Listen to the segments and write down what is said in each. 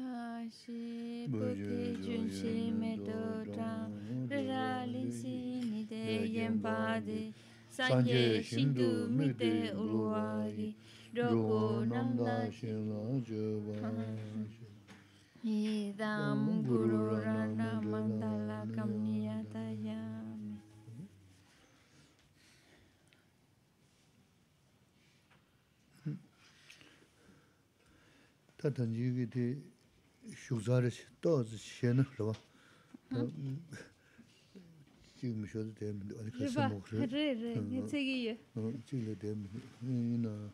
kashi bhuje jun shi me do dang ra lin si ni de yen ba de san ye shin du mi de u wa ri ro shukzaari shi, toa zi shena rwa. Chigi mi shio zi dee mi, adi ka 어 kri. Rwa, rwa, 어 nga tsigi iyo. Chigi le dee mi, ina,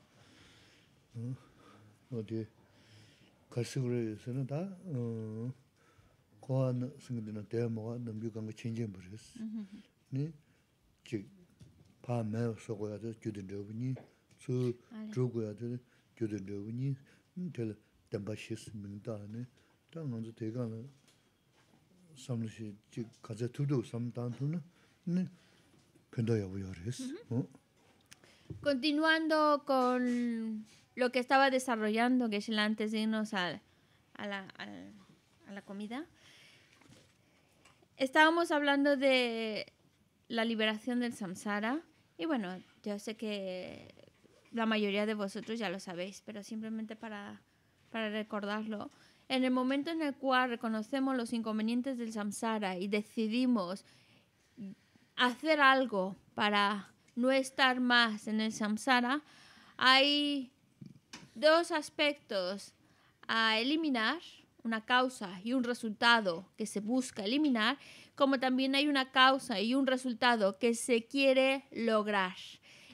mm, odi, karsi kri isi na da, kuwa na, singi dina dee mo Continuando con lo que estaba desarrollando Geshe antes de irnos a, la, comida, estábamos hablando de la liberación del samsara y bueno, yo sé que la mayoría de vosotros ya lo sabéis, pero simplemente para recordarlo, en el momento en el cual reconocemos los inconvenientes del samsara y decidimos hacer algo para no estar más en el samsara, hay dos aspectos a eliminar, una causa y un resultado que se busca eliminar, como también hay una causa y un resultado que se quiere lograr.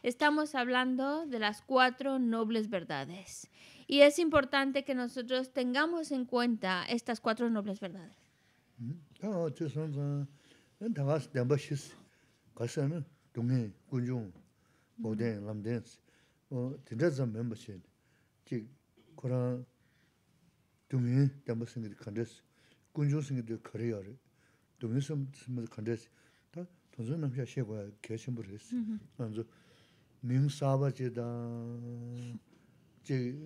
Estamos hablando de las cuatro nobles verdades. Y es importante que nosotros tengamos en cuenta estas cuatro nobles verdades. Mm-hmm. Oh, y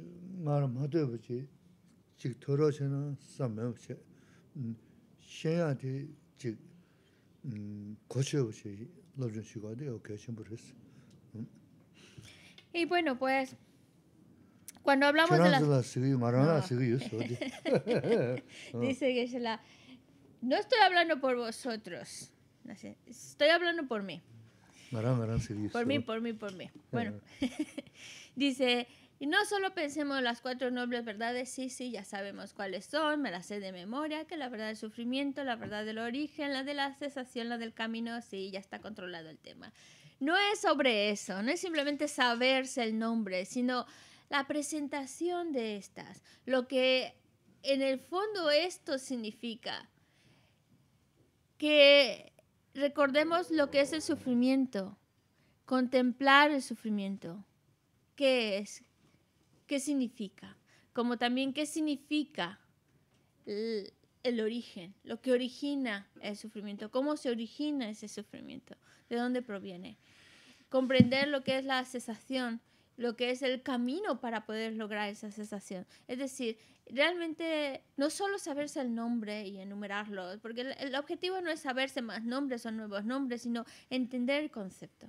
bueno, pues, cuando hablamos de las... Dice la no estoy hablando por vosotros, estoy hablando por mí. Por mí, por mí, por mí. Bueno, dice... Y no solo pensemos las cuatro nobles verdades, sí, sí, ya sabemos cuáles son, me las sé de memoria, que la verdad del sufrimiento, la verdad del origen, la de la cesación, la del camino, sí, ya está controlado el tema. No es sobre eso, no es simplemente saberse el nombre, sino la presentación de estas, lo que en el fondo esto significa, que recordemos lo que es el sufrimiento, contemplar el sufrimiento. ¿Qué es? qué significa, como también qué significa el, origen, lo que origina el sufrimiento, cómo se origina ese sufrimiento, de dónde proviene. Comprender lo que es la cesación, lo que es el camino para poder lograr esa cesación. Es decir, realmente no solo saberse el nombre y enumerarlo, porque el, objetivo no es saberse más nombres o nuevos nombres, sino entender el concepto.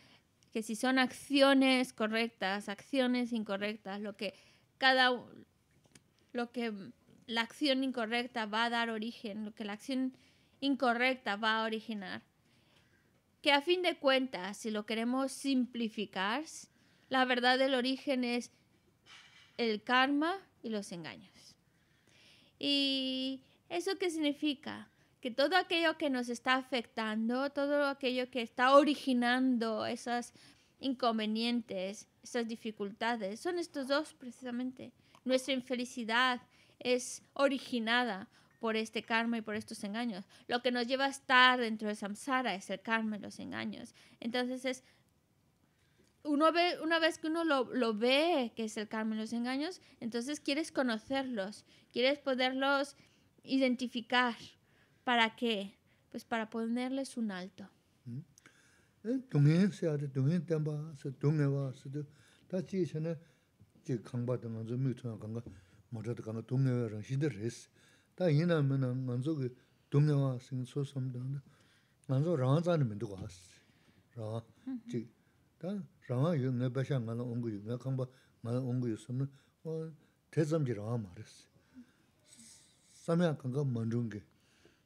que si son acciones correctas, acciones incorrectas, lo que cada lo que la acción incorrecta va a dar origen, lo que la acción incorrecta va a originar. Que a fin de cuentas, si lo queremos simplificar, la verdad del origen es el karma y los engaños. ¿Y eso qué significa? que todo aquello que nos está afectando, todo aquello que está originando esos inconvenientes, esas dificultades, son estos dos precisamente. Nuestra infelicidad es originada por este karma y por estos engaños. Lo que nos lleva a estar dentro de samsara es el karma y los engaños. Entonces es uno ve, una vez que uno lo, lo, ve, que es el karma y los engaños, entonces quieres conocerlos, quieres poderlos identificar. ¿Para qué? Pues para ponerles un alto. ¿Mm? Eh,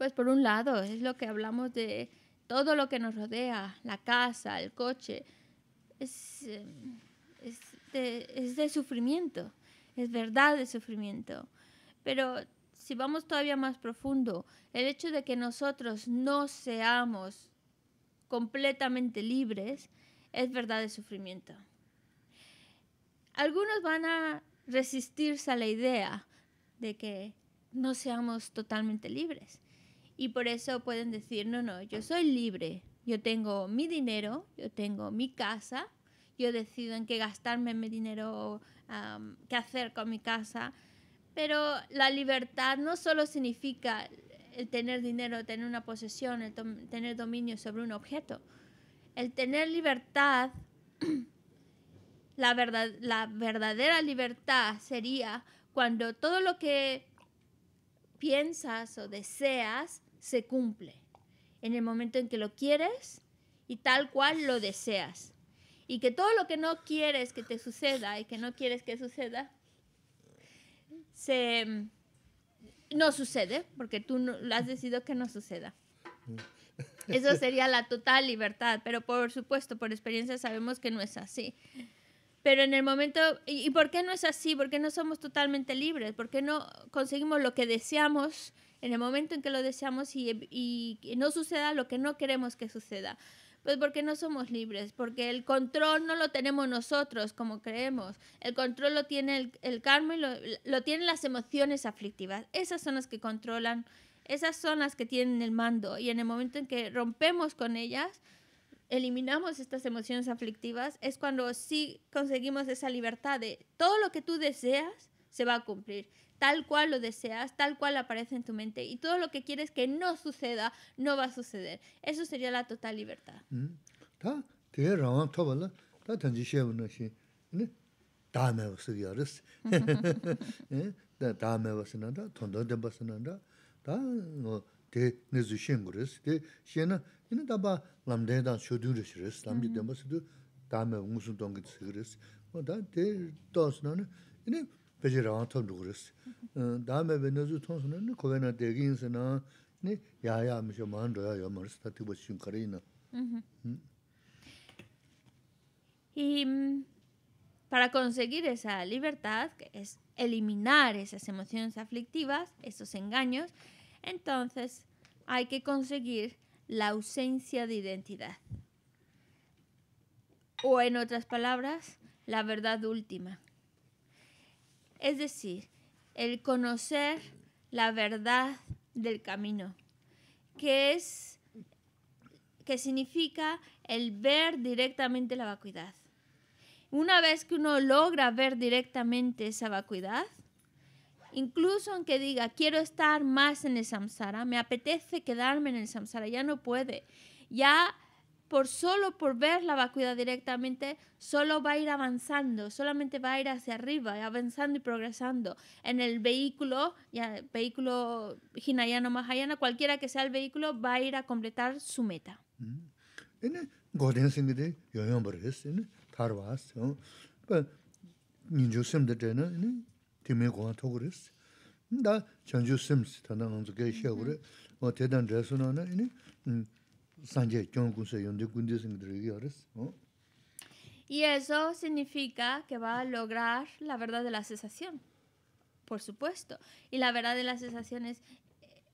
Pues por un lado, es lo que hablamos de todo lo que nos rodea, la casa, el coche, es, eh, de, de sufrimiento, es verdad de sufrimiento. Pero si vamos todavía más profundo, el hecho de que nosotros no seamos completamente libres es verdad de sufrimiento. Algunos van a resistirse a la idea de que no seamos totalmente libres y por eso pueden decir, no, no, yo soy libre, yo tengo mi dinero, yo tengo mi casa, yo decido en qué gastarme mi dinero, qué hacer con mi casa, pero la libertad no solo significa el tener dinero, tener una posesión, el tener dominio sobre un objeto. El tener libertad, la, verdad, la verdadera libertad sería cuando todo lo que piensas o deseas se cumple en el momento en que lo quieres y tal cual lo deseas. Y que todo lo que no quieres que te suceda y que no quieres que suceda, no sucede, porque tú no, has decidido que no suceda. Mm. Eso sería la total libertad, pero por supuesto, por experiencia sabemos que no es así. Pero en el momento, ¿y por qué no es así? ¿Por qué no somos totalmente libres? ¿Por qué no conseguimos lo que deseamos en el momento en que lo deseamos y, no suceda lo que no queremos que suceda. Pues porque no somos libres, porque el control no lo tenemos nosotros como creemos. El control lo tiene el, karma y lo, lo, tienen las emociones aflictivas. Esas son las que controlan, esas son las que tienen el mando. Y en el momento en que rompemos con ellas, eliminamos estas emociones aflictivas, es cuando sí conseguimos esa libertad de todo lo que tú deseas se va a cumplir tal cual lo deseas, tal cual aparece en tu mente y todo lo que quieres que no suceda, no va a suceder. Eso sería la total libertad. Mm. Y para conseguir esa libertad, que es eliminar esas emociones aflictivas, esos engaños, entonces hay que conseguir la ausencia de identidad. O en otras palabras, la verdad última, es decir, el conocer la verdad del camino, que es que significa el ver directamente la vacuidad. Una vez que uno logra ver directamente esa vacuidad, incluso aunque diga, quiero estar más en el samsara, me apetece quedarme en el samsara, ya no puede, ya por solo por ver la vacuidad directamente, solo va a ir avanzando, solamente va a ir hacia arriba, avanzando y progresando. En el vehículo, ya, vehículo hinayana o mahayana, cualquiera que sea el vehículo, va a ir a completar su meta. Mm. Y eso significa que va a lograr la verdad de la cesación, por supuesto. Y la verdad de la cesación eh,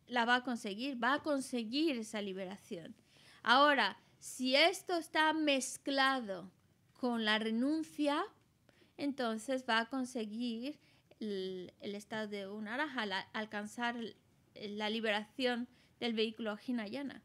la va a conseguir, va a conseguir esa liberación. Ahora, si esto está mezclado con la renuncia, entonces va a conseguir el, estado de un araja, alcanzar la liberación del vehículo Hinayana.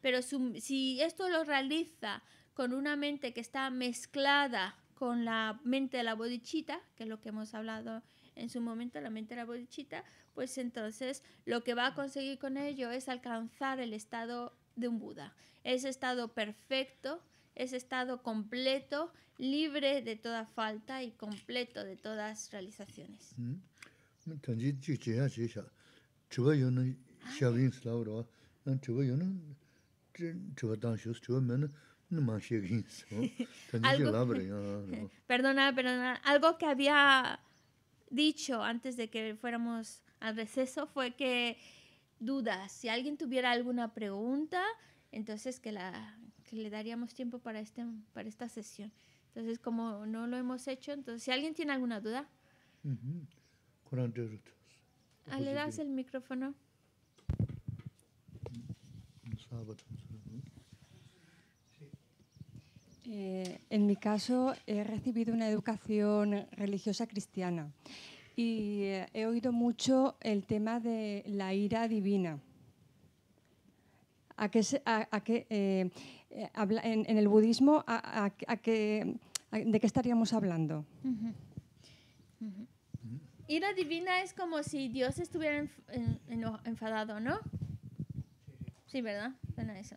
Pero si esto lo realiza con una mente que está mezclada con la mente de la bodichita, que es lo que hemos hablado en su momento, la mente de la bodichita, pues entonces lo que va a conseguir con ello es alcanzar el estado de un Buda, ese estado perfecto, ese estado completo, libre de toda falta y completo de todas realizaciones. perdona, perdona. Algo que había dicho antes de que fuéramos al receso fue que dudas, si alguien tuviera alguna pregunta, entonces que, le daríamos tiempo este, para, esta sesión. Entonces, como no lo hemos hecho, entonces si alguien tiene alguna duda. Ah, ¿Le das el micrófono? Eh, en mi caso he recibido una educación religiosa cristiana y eh, he oído mucho el tema de la ira divina. A qué eh, en, el budismo, ¿de qué estaríamos hablando? Ira divina es como si Dios estuviera enfadado, ¿no? Sí, ¿verdad? eso.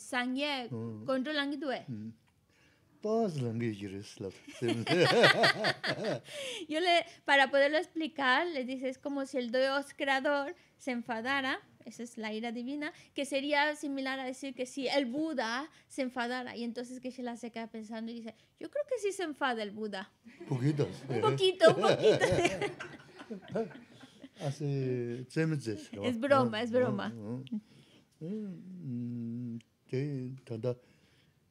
sangye mm. mm. Yo le, para poderlo explicar, le dice, es como si el Dios creador se enfadara, esa es la ira divina, que sería similar a decir que si el Buda se enfadara. Y entonces que la se queda pensando y dice, yo creo que sí se enfada el Buda. poquito. un poquito, un poquito. Hace... es broma, es broma. Mm, tanda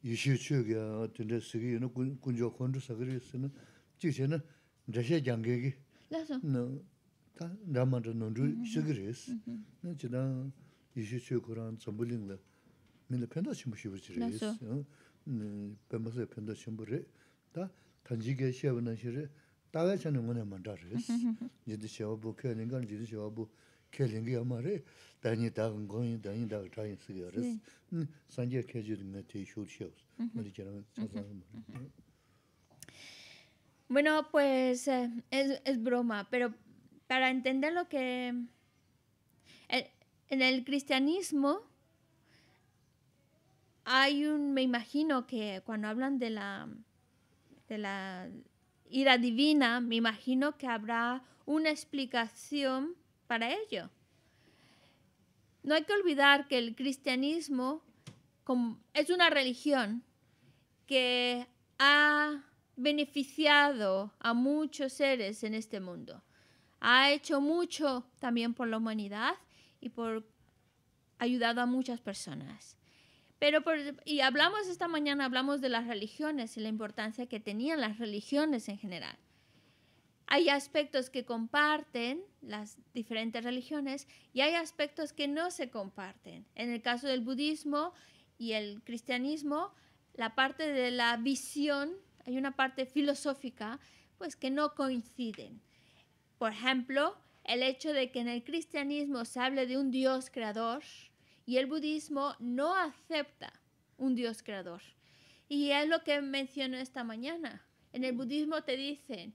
yishiyo chiyo kya, tanda sikhi 군조 kunjo 사그리스는 지세는 yisina, chiyo na rasha jangay ki, ta ramanda nondro sikari yis. Chiyo na yishiyo 버지리스 koran zambuling 펜다 mina penda chimbo shibu chiri yis. Penma saya penda chimbo re, ta tanji kya Yidhi bueno pues eh, es, es broma pero para entender lo que en el cristianismo hay un me imagino que cuando hablan de la de la ira divina me imagino que habrá una explicación para ello. No hay que olvidar que el cristianismo es una religión que ha beneficiado a muchos seres en este mundo. Ha hecho mucho también por la humanidad y por ayudado a muchas personas. Pero y hablamos esta mañana hablamos de las religiones y la importancia que tenían las religiones en general hay aspectos que comparten las diferentes religiones y hay aspectos que no se comparten. En el caso del budismo y el cristianismo, la parte de la visión, hay una parte filosófica, pues que no coinciden. Por ejemplo, el hecho de que en el cristianismo se hable de un Dios creador y el budismo no acepta un Dios creador. Y es lo que mencioné esta mañana. En el budismo te dicen,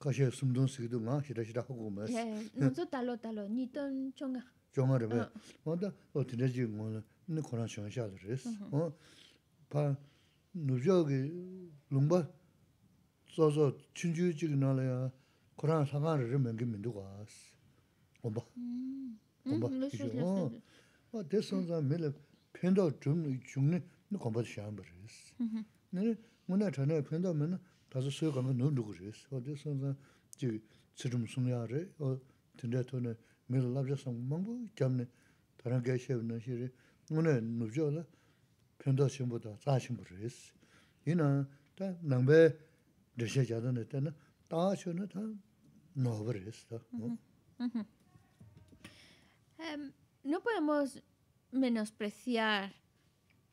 가셔 숨돈 쓰기도 나 싫어지라 하고 뭐. 예. 먼저 달로 달로 니돈 총아. 총아래 봐. 뭔데? 어 코로나 시험이 어. 바 누저기 롱바. 저저 춘주지기 나라야. 코로나 상황을 좀 맹기 민두고 왔어. 엄마. 음. 엄마. 좀 중네. 근데 공부 시험을 네. 뭐나 No podemos menospreciar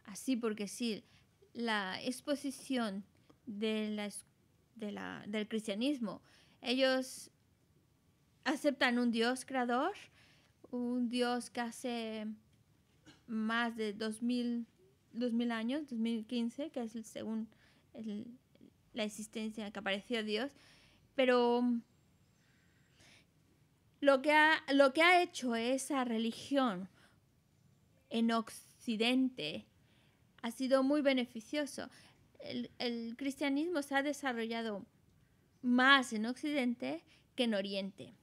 así porque si la exposición de la escuela del cristianismo. Ellos aceptan un Dios creador, un Dios que hace más de 2000, años, 2015, que es según la existencia que apareció Dios, pero lo que lo que ha hecho esa religión en Occidente ha sido muy beneficioso el, cristianismo se ha desarrollado más en Occidente que en Oriente.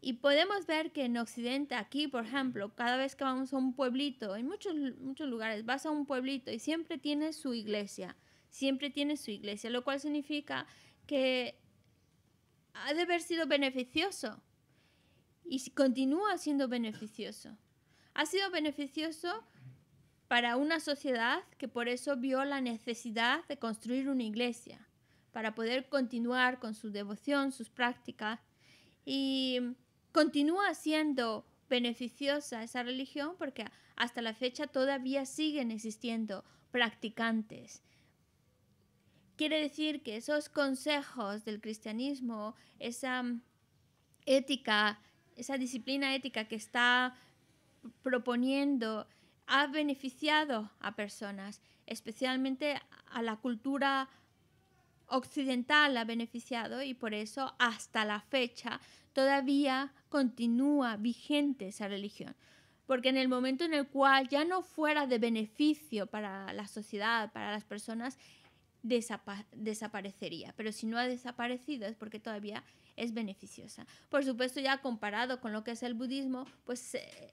Y podemos ver que en Occidente, aquí, por ejemplo, cada vez que vamos a un pueblito, en muchos, muchos lugares, vas a un pueblito y siempre tiene su iglesia, siempre tiene su iglesia, lo cual significa que ha de haber sido beneficioso y continúa siendo beneficioso. Ha sido beneficioso para una sociedad que por eso vio la necesidad de construir una iglesia, para poder continuar con su devoción, sus prácticas, y continúa siendo beneficiosa esa religión porque hasta la fecha todavía siguen existiendo practicantes. Quiere decir que esos consejos del cristianismo, esa ética, esa disciplina ética que está proponiendo ha beneficiado a personas, especialmente a la cultura occidental ha beneficiado y por eso hasta la fecha todavía continúa vigente esa religión. Porque en el momento en el cual ya no fuera de beneficio para la sociedad, para las personas, desaparecería. Pero si no ha desaparecido es porque todavía es beneficiosa. Por supuesto, ya comparado con lo que es el budismo, pues eh,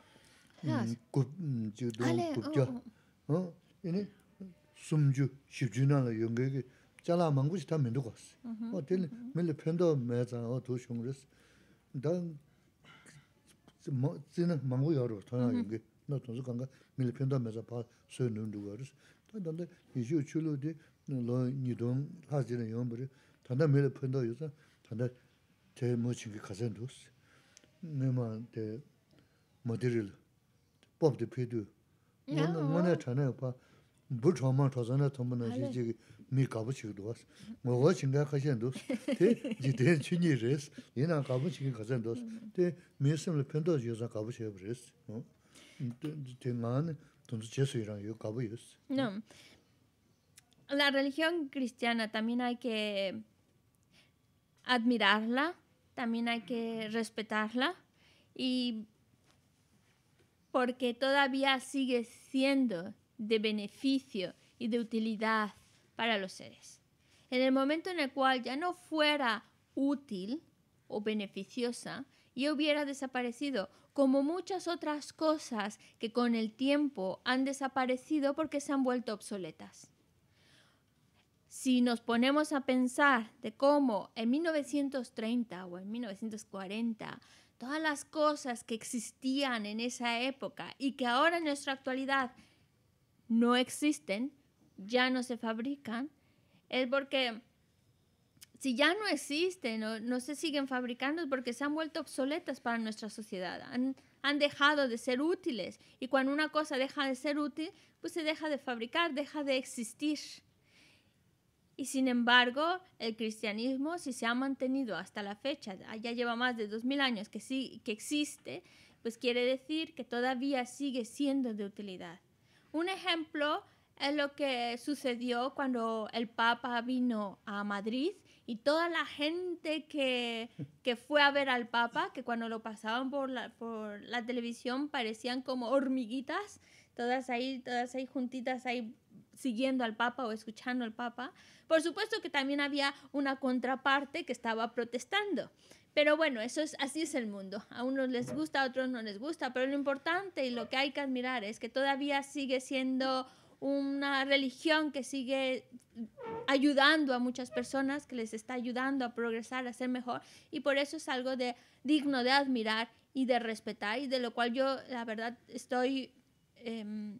그 중도 쪽저어 이네 숨주 십주나랑 여기 제가 망고스 담는 거스 뭐들 밀 팬도 매자 어 도심리스 난 진짜 망고 열어 저기 노도 생각 밀 팬도 매자 바 서는 거러스 그다음에 이 지구를 어디로 이리동 가지는 용물이 단다 밀 팬도에서 단다 제 멋지게 가산도스 매마한테 모델 bopdi pidu. Ngana chana ya pa, bu chama chazana thamba na si jiga mi kaba chigdo wasi. Ngoga chinga kachan dosi, te jitayan chini resi, ina kaba chiga kachan dosi, mm. te mi simla pinto yosan kaba chiga La religión cristiana también hay que admirarla, también hay que respetarla y porque todavía sigue siendo de beneficio y de utilidad para los seres. En el momento en el cual ya no fuera útil o beneficiosa, y hubiera desaparecido, como muchas otras cosas que con el tiempo han desaparecido porque se han vuelto obsoletas. Si nos ponemos a pensar de cómo en 1930 o en 1940 todas las cosas que existían en esa época y que ahora en nuestra actualidad no existen, ya no se fabrican, es porque si ya no existen o no se siguen fabricando es porque se han vuelto obsoletas para nuestra sociedad, han, han dejado de ser útiles y cuando una cosa deja de ser útil, pues se deja de fabricar, deja de existir. Y sin embargo, el cristianismo, si se ha mantenido hasta la fecha, ah, ya lleva más de 2000 años que, sí, que existe, pues quiere decir que todavía sigue siendo de utilidad. Un ejemplo es lo que sucedió cuando el Papa vino a Madrid y toda la gente que, fue a ver al Papa, que cuando lo pasaban por la, por la televisión parecían como hormiguitas, todas ahí, todas ahí juntitas, ahí siguiendo al Papa o escuchando al Papa. Por supuesto que también había una contraparte que estaba protestando. Pero bueno, eso es, así es el mundo. A unos les gusta, a otros no les gusta, pero lo importante y lo que hay que admirar es que todavía sigue siendo una religión que sigue ayudando a muchas personas, que les está ayudando a progresar, a ser mejor, y por eso es algo de digno de admirar y de respetar, y de lo cual yo, la verdad, estoy... Em,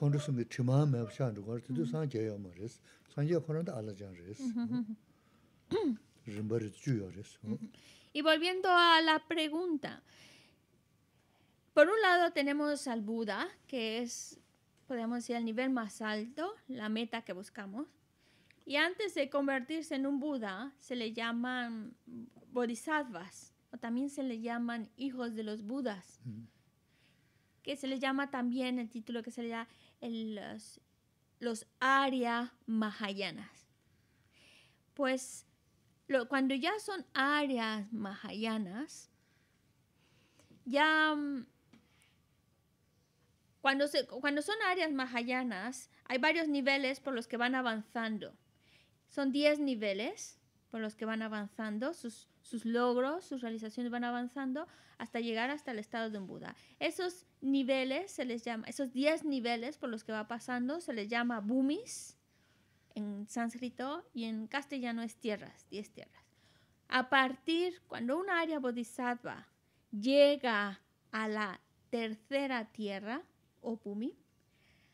Y volviendo a la pregunta, por un lado tenemos al Buda, que es, podemos decir, el nivel más alto, la meta que buscamos. Y antes de convertirse en un Buda, se le llaman bodhisattvas, o también se le llaman hijos de los Budas, mm. que se le llama también el título que se le da los, los Arya Mahayanas. Pues cuando ya son áreas Mahayanas, ya mm, cuando, cuando son áreas mahayanas, hay varios niveles por los que van avanzando. Son 10 niveles por los que van avanzando. Sus, sus logros, sus realizaciones van avanzando hasta llegar hasta el estado de un Buda. Esos niveles se les llama, esos 10 niveles por los que va pasando se les llama Bumis en sánscrito y en castellano es tierras, 10 tierras. A partir cuando un área bodhisattva llega a la tercera tierra o pumi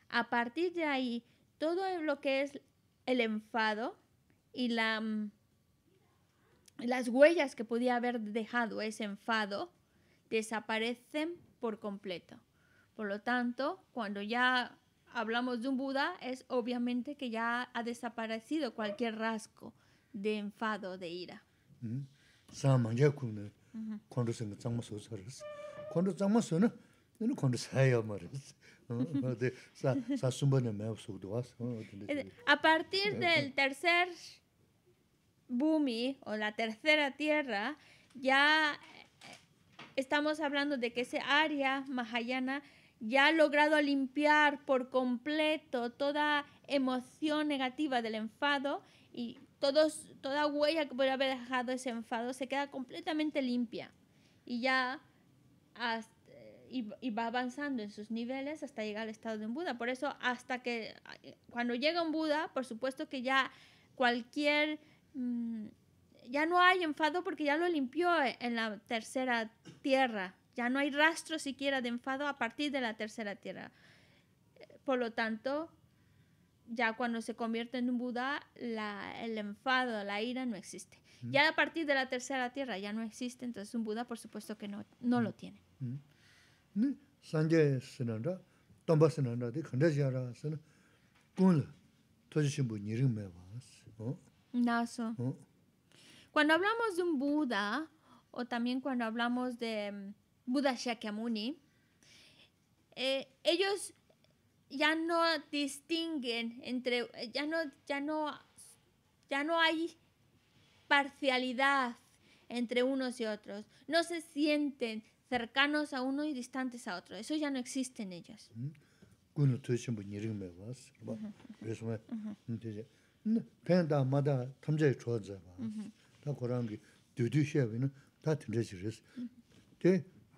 a partir de ahí todo lo que es el enfado y la mm, las huellas que podía haber dejado ese enfado desaparecen por completo. Por lo tanto, cuando ya hablamos de un Buda, es obviamente que ya ha desaparecido cualquier rasgo de enfado, de ira. A partir del eh, eh. tercer Bumi o la tercera tierra, ya eh, estamos hablando de que ese área Mahayana ya ha logrado limpiar por completo toda emoción negativa del enfado y todos, toda huella que puede haber dejado ese enfado se queda completamente limpia y ya va avanzando en sus niveles hasta llegar al estado de un Buda. Por eso hasta que eh, cuando llega un Buda, por supuesto que ya cualquier Mm, ya no hay enfado porque ya lo limpió en la tercera tierra. Ya no hay rastro siquiera de enfado a partir de la tercera tierra. Por lo tanto, ya cuando se convierte en un Buda, el enfado, la ira no existe. Ya a partir de la tercera tierra ya no existe, entonces un Buda por supuesto que no, no lo tiene. Naso. ¿Mm? Cuando hablamos de un Buda, o también cuando hablamos de mm, Buda Shakyamuni, eh, ellos ya no distinguen entre, eh, ya no, ya no, ya no hay parcialidad entre unos y otros. No se sienten cercanos a uno y distantes a otro. Eso ya no existe en ellos. ¿Mm? Pues, pēndā mādā tamzay chōdzay bā, tā kōrāngi dūdū xēwī nā, tā tīndrē chī rēs. Tē,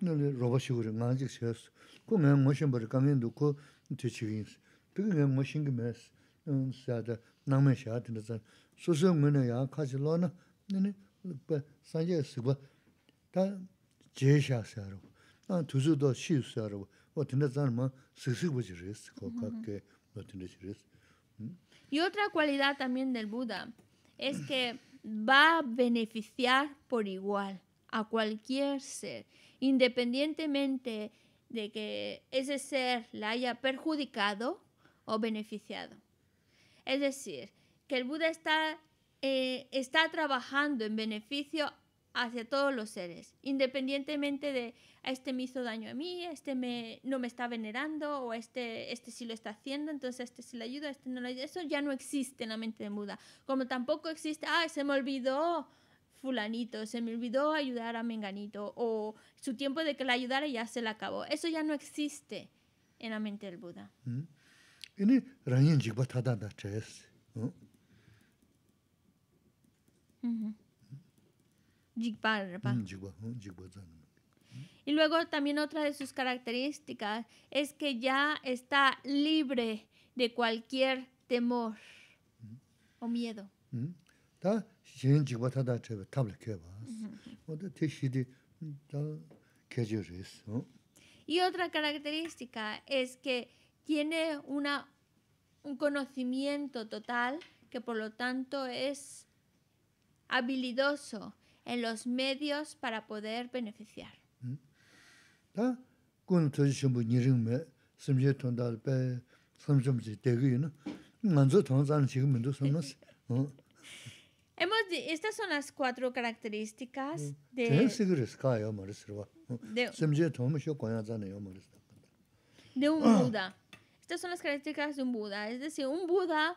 nā lē rōba xī wurī ngā jīg xēs, kō ngā ngō xīn bā rī kāngi ndū kō tē chī wīn sī. Pī kā ngā ngō xīn kī mēs, sā tā nā mē xā tīndrā tsā, sō nā yā kā nā, nā nā Y otra cualidad también del Buda es que va a beneficiar por igual a cualquier ser, independientemente de que ese ser la haya perjudicado o beneficiado. Es decir, que el Buda está, eh, está trabajando en beneficio hacia todos los seres, independientemente de a ah, este me hizo daño a mí, este me, no me está venerando, o este, este sí lo está haciendo, entonces este sí le ayuda, este no le ayuda. Eso ya no existe en la mente de Buda. Como tampoco existe, ah, se me olvidó fulanito, se me olvidó ayudar a Menganito, o su tiempo de que la ayudara ya se le acabó. Eso ya no existe en la mente del Buda. Mm. Mm, mm, y luego también otra de sus características es que ya está libre de cualquier temor mm. o miedo. Y otra característica es que tiene un conocimiento total que por lo tanto es habilidoso en los medios para poder beneficiar. estas son las cuatro características de, de un Buda. Estas son las características de un Buda. Es decir, un Buda,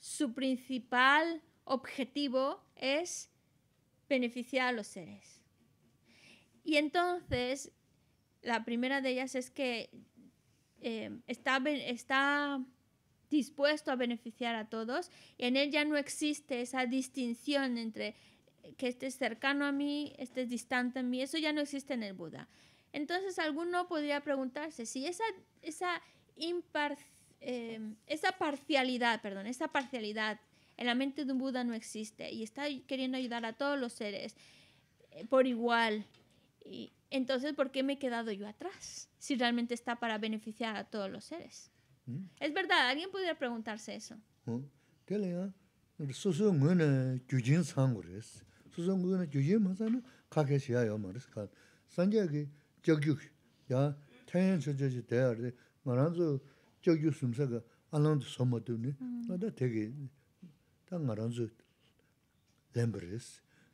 su principal objetivo es beneficiar a los seres. Y entonces, la primera de ellas es que eh, está, está dispuesto a beneficiar a todos y en él ya no existe esa distinción entre eh, que estés cercano a mí, estés distante a mí, eso ya no existe en el Buda. Entonces alguno podría preguntarse si esa, esa, impar, eh, esa parcialidad, perdón, esa parcialidad en la mente de un Buda no existe y está queriendo ayudar a todos los seres eh, por igual. Y entonces, ¿por qué me he quedado yo atrás? Si realmente está para beneficiar a todos los seres. Mm. Es verdad, alguien podría preguntarse eso. ¿Qué Hm, hm,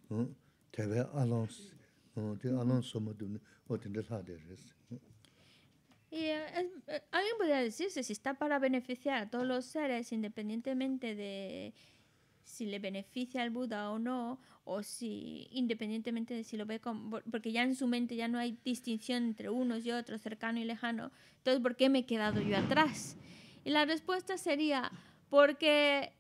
hm. Y eh, eh, alguien podría decirse si está para beneficiar a todos los seres, independientemente de si le beneficia al Buda o no, o si independientemente de si lo ve como, porque ya en su mente ya no hay distinción entre unos y otros, cercano y lejano, entonces ¿por qué me he quedado yo atrás? Y la respuesta sería porque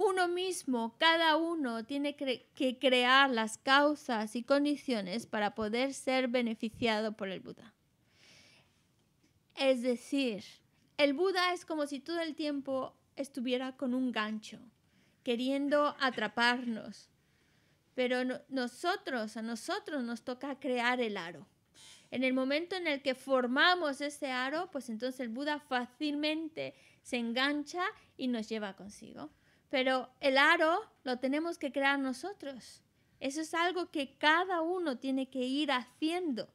uno mismo, cada uno, tiene que crear las causas y condiciones para poder ser beneficiado por el Buda. Es decir, el Buda es como si todo el tiempo estuviera con un gancho, queriendo atraparnos. Pero nosotros, a nosotros nos toca crear el aro. En el momento en el que formamos ese aro, pues entonces el Buda fácilmente se engancha y nos lleva consigo. Pero el aro lo tenemos que crear nosotros. Eso es algo que cada uno tiene que ir haciendo.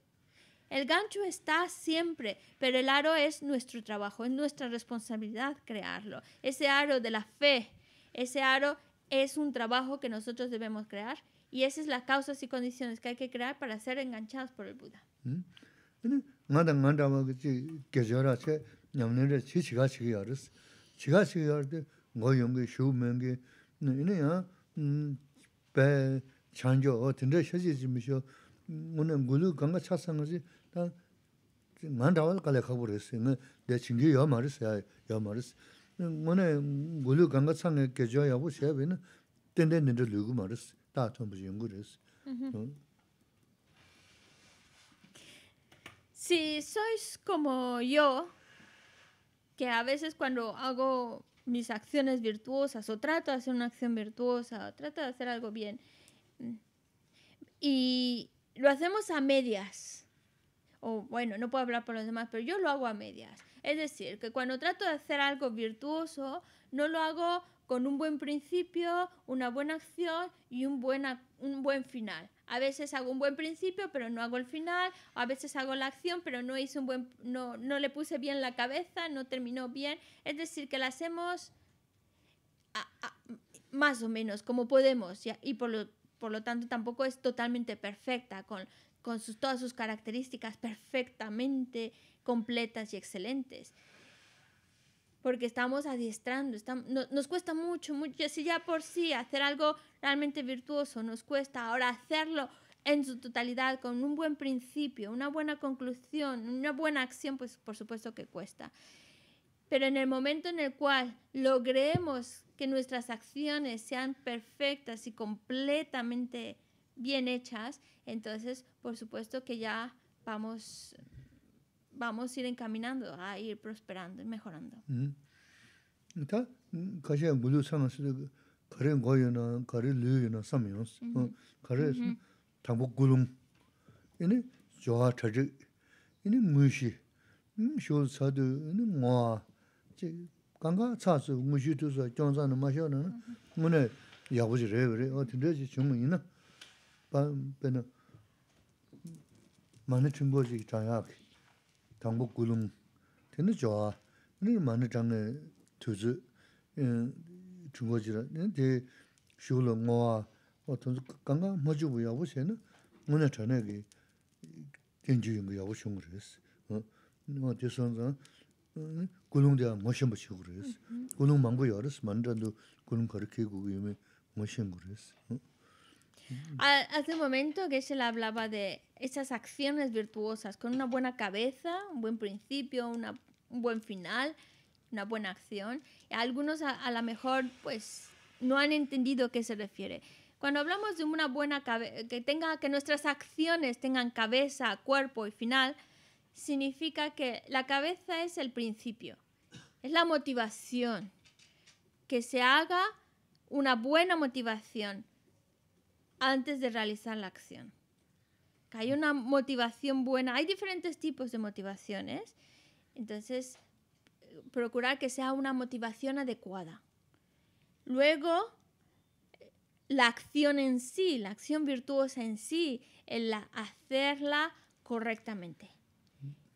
El gancho está siempre, pero el aro es nuestro trabajo, es nuestra responsabilidad crearlo. Ese aro de la fe, ese aro es un trabajo que nosotros debemos crear y esas son las causas y condiciones que hay que crear para ser enganchados por el Buda. ngō yōng kī, shū mēng kī, inā yā, bē, chāng jō, tindrā shā shī shī mī shō, ngō 여 ngū 여 gāngā chā sāng kā shī, tā ngā rā wā lā kālā khā pū rī sī, Si sois como yo, que a veces cuando hago mis acciones virtuosas o trato de hacer una acción virtuosa o trato de hacer algo bien. Mm. Y lo hacemos a medias. O bueno, no puedo hablar por los demás, pero yo lo hago a medias. Es decir, que cuando trato de hacer algo virtuoso, no lo hago con un buen principio, una buena acción y un, buen final. A veces hago un buen principio, pero no hago el final. o A veces hago la acción, pero no hice no, le puse bien la cabeza, no terminó bien. Es decir, que la hacemos más o menos como podemos y, por, lo, tanto tampoco es totalmente perfecta con, todas sus características perfectamente completas y excelentes porque estamos adiestrando, estamos, nos cuesta mucho, mucho, si ya por sí hacer algo realmente virtuoso nos cuesta, ahora hacerlo en su totalidad con un buen principio, una buena conclusión, una buena acción, pues por supuesto que cuesta. Pero en el momento en el cual logremos que nuestras acciones sean perfectas y completamente bien hechas, entonces por supuesto que ya vamos vamos a ir encaminando a ir prosperando y mejorando. entonces kashi ya gulu sana 당국 굴음 되는 좋아. 늘 많은 장에 투즈 음 중고지는 데 쇼는 뭐 어떤 건가 뭐지 뭐야 보세요. 문에 전에기 견주인 거야 어. 뭐 대선은 음 굴음대 뭐시 뭐시 그랬어. 굴음 망고 열었어. 먼저도 굴음 그랬어. Hace un momento que se le hablaba de esas acciones virtuosas, con una buena cabeza, un buen principio, una, un buen final, una buena acción. Algunos a, lo mejor pues no han entendido a qué se refiere. Cuando hablamos de una buena que, tenga, que nuestras acciones tengan cabeza, cuerpo y final, significa que la cabeza es el principio, es la motivación, que se haga una buena motivación, antes de realizar la acción. Que hay una motivación buena. Hay diferentes tipos de motivaciones. Entonces, procurar que sea una motivación adecuada. Luego, la acción en sí, la acción virtuosa en sí, la hacerla correctamente.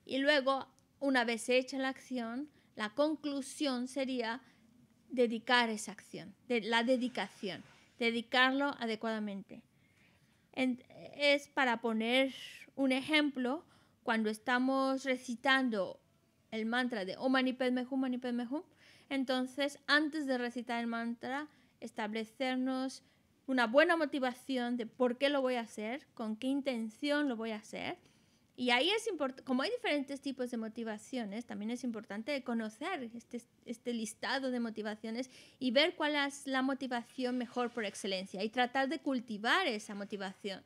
Y luego, una vez hecha la acción, la conclusión sería dedicar esa acción, la dedicación dedicarlo adecuadamente. es para poner un ejemplo, cuando estamos recitando el mantra de Om Mani Padme Hum, Mani Padme Hum, entonces antes de recitar el mantra, establecernos una buena motivación de por qué lo voy a hacer, con qué intención lo voy a hacer y ahí es importante, como hay diferentes tipos de motivaciones, también es importante conocer este, este listado de motivaciones y ver cuál es la motivación mejor por excelencia y tratar de cultivar esa motivación.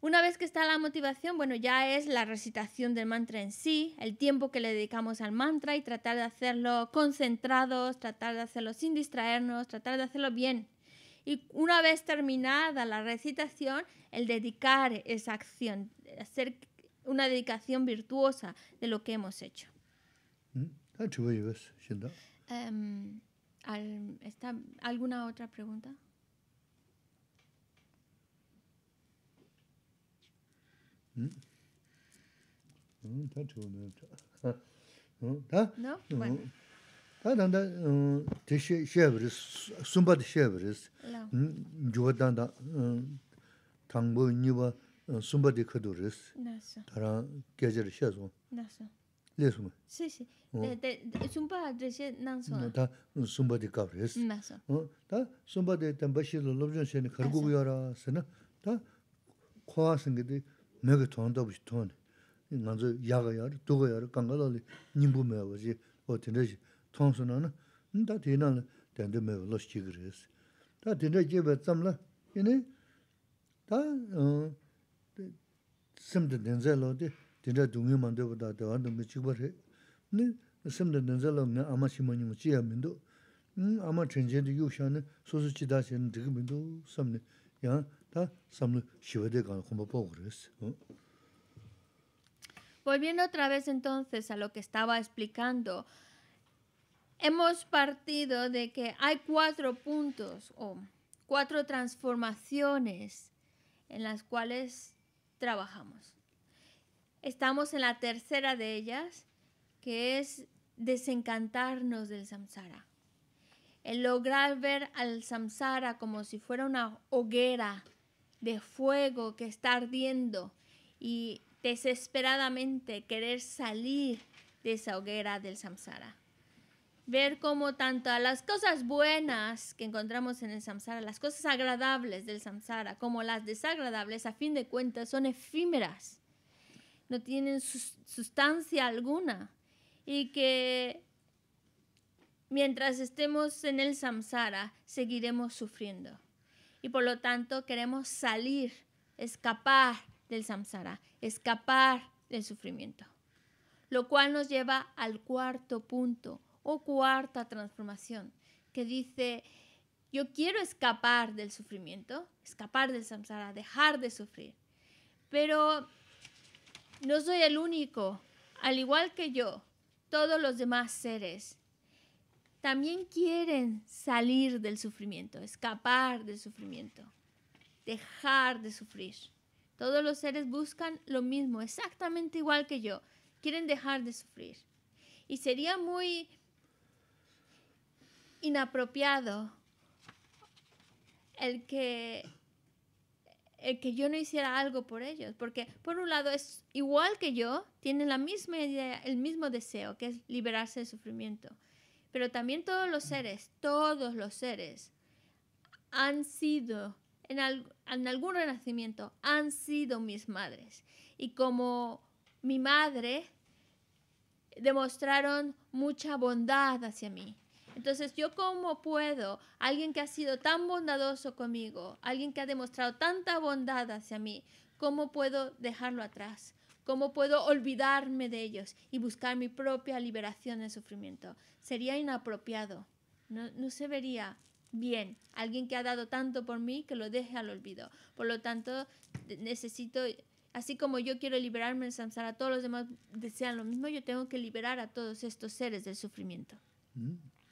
Una vez que está la motivación, bueno, ya es la recitación del mantra en sí, el tiempo que le dedicamos al mantra y tratar de hacerlo concentrados, tratar de hacerlo sin distraernos, tratar de hacerlo bien. Y una vez terminada la recitación, el dedicar esa acción, hacer una dedicación virtuosa de lo que hemos hecho. Mm. Em, ¿Alguna otra pregunta? sumba di khadu res. Naso. Tarang gajar xia zung. Naso. Le sumba. 숨바디 si. Sumba di xe nang suwa. Ta 다 di kab res. Naso. Ta sumba di tenpa xe lo lobzhan xe ni khargu guya ra se na, ta kuwa singe di me tuan. kanga nimbu zi, o tuan ta Ta sem denze lo de dinde dungi mande bo da dewa dungi chikwa re ne semde denze lo nga ama shima nyingu chiya mendo ama chenje de yu sha ne sosu shen digi samne ya ta samlo shiwa de gana Volviendo otra vez entonces a lo que estaba explicando, hemos partido de que hay cuatro puntos o oh, cuatro transformaciones en las cuales trabajamos. Estamos en la tercera de ellas, que es desencantarnos del samsara. El lograr ver al samsara como si fuera una hoguera de fuego que está ardiendo y desesperadamente querer salir de esa hoguera del samsara ver cómo tanto a las cosas buenas que encontramos en el samsara, las cosas agradables del samsara, como las desagradables, a fin de cuentas son efímeras, no tienen sustancia alguna. Y que mientras estemos en el samsara, seguiremos sufriendo. Y por lo tanto queremos salir, escapar del samsara, escapar del sufrimiento. Lo cual nos lleva al cuarto punto, o cuarta transformación, que dice, yo quiero escapar del sufrimiento, escapar del samsara, dejar de sufrir, pero no soy el único, al igual que yo, todos los demás seres también quieren salir del sufrimiento, escapar del sufrimiento, dejar de sufrir. Todos los seres buscan lo mismo, exactamente igual que yo, quieren dejar de sufrir. Y sería muy inapropiado el que que yo no hiciera algo por ellos, porque por un lado es igual que yo, tienen la misma el mismo deseo, que es liberarse del sufrimiento. Pero también todos los seres, todos los seres han sido en, en algún renacimiento han sido mis madres. Y como mi madre demostraron mucha bondad hacia mí, entonces, yo cómo puedo, alguien que ha sido tan bondadoso conmigo, alguien que ha demostrado tanta bondad hacia mí, cómo puedo dejarlo atrás? ¿Cómo puedo olvidarme de ellos y buscar mi propia liberación del sufrimiento? Sería inapropiado. No, se vería bien alguien que ha dado tanto por mí que lo deje al olvido. Por lo tanto, necesito Así como yo quiero liberarme del samsara, todos los demás desean lo mismo, yo tengo que liberar a todos estos seres del sufrimiento. Mm.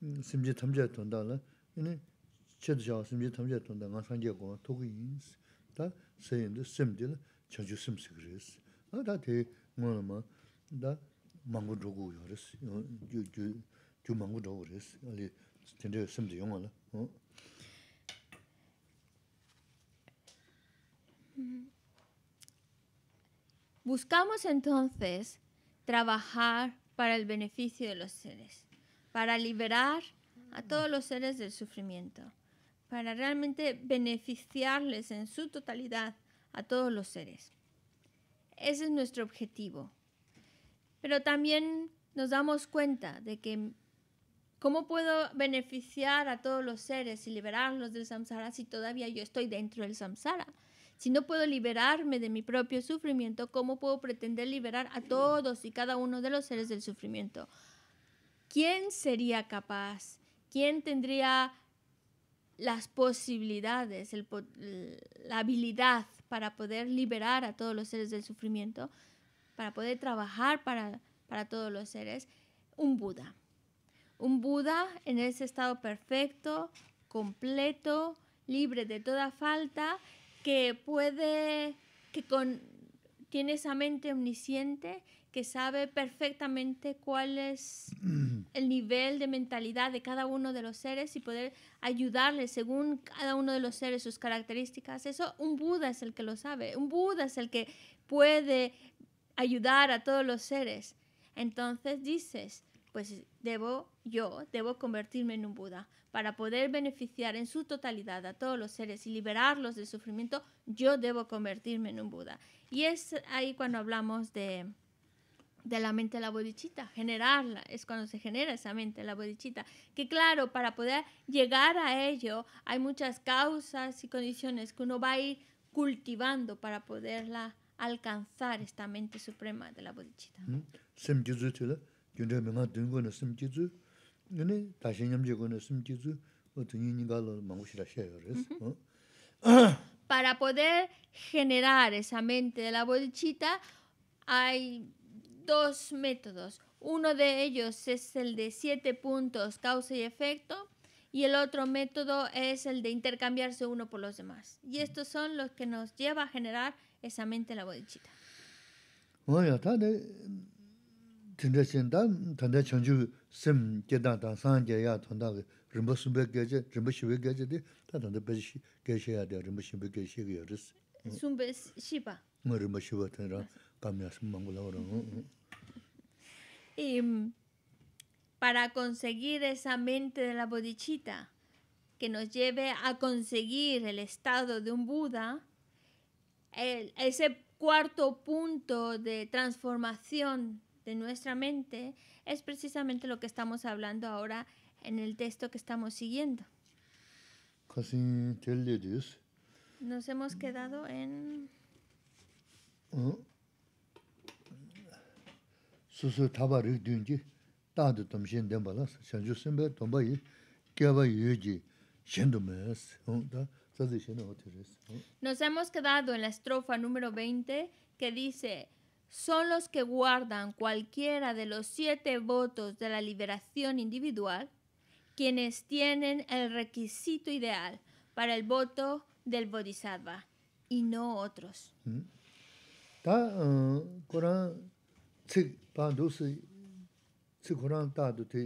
Buscamos entonces trabajar para el beneficio de los seres para liberar a todos los seres del sufrimiento, para realmente beneficiarles en su totalidad a todos los seres. Ese es nuestro objetivo. Pero también nos damos cuenta de que ¿Cómo puedo beneficiar a todos los seres y liberarlos del samsara si todavía yo estoy dentro del samsara? Si no puedo liberarme de mi propio sufrimiento, ¿cómo puedo pretender liberar a todos y cada uno de los seres del sufrimiento? ¿quién sería capaz? ¿Quién tendría las posibilidades, la habilidad para poder liberar a todos los seres del sufrimiento, para poder trabajar para, todos los seres? Un Buda. Un Buda en ese estado perfecto, completo, libre de toda falta, que puede, que con, tiene esa mente omnisciente sabe perfectamente cuál es mm. el nivel de mentalidad de cada uno de los seres y poder ayudarle según cada uno de los seres, sus características. Eso un Buda es el que lo sabe, un Buda es el que puede ayudar a todos los seres. Entonces dices, pues debo yo, debo convertirme en un Buda. Para poder beneficiar en su totalidad a todos los seres y liberarlos del sufrimiento, yo debo convertirme en un Buda. Y es ahí cuando hablamos de de la mente de la bodichita, generarla, es cuando se genera esa mente, la bodichita. Que claro, para poder llegar a ello hay muchas causas y condiciones que uno va a ir cultivando para poderla alcanzar esta mente suprema de la bodichita. ¿Mm? Para poder generar esa mente de la bodichita hay dos métodos. Uno de ellos es el de siete puntos, causa y efecto, y el otro método es el de intercambiarse uno por los demás. Y estos son los que nos lleva a generar esa mente la bodhichitta. Y mm, para conseguir esa mente de la bodichita que nos lleve a conseguir el estado de un Buda, ese cuarto punto de transformación de nuestra mente es precisamente lo que estamos hablando ahora en el texto que estamos siguiendo. Nos hemos quedado en... Nos hemos quedado en la estrofa número 20 que dice, son los que guardan cualquiera de los siete votos de la liberación individual quienes tienen el requisito ideal para el voto del bodhisattva y no otros. Mm. Eh, tsik pandu si, tsik Kurang tadu ti,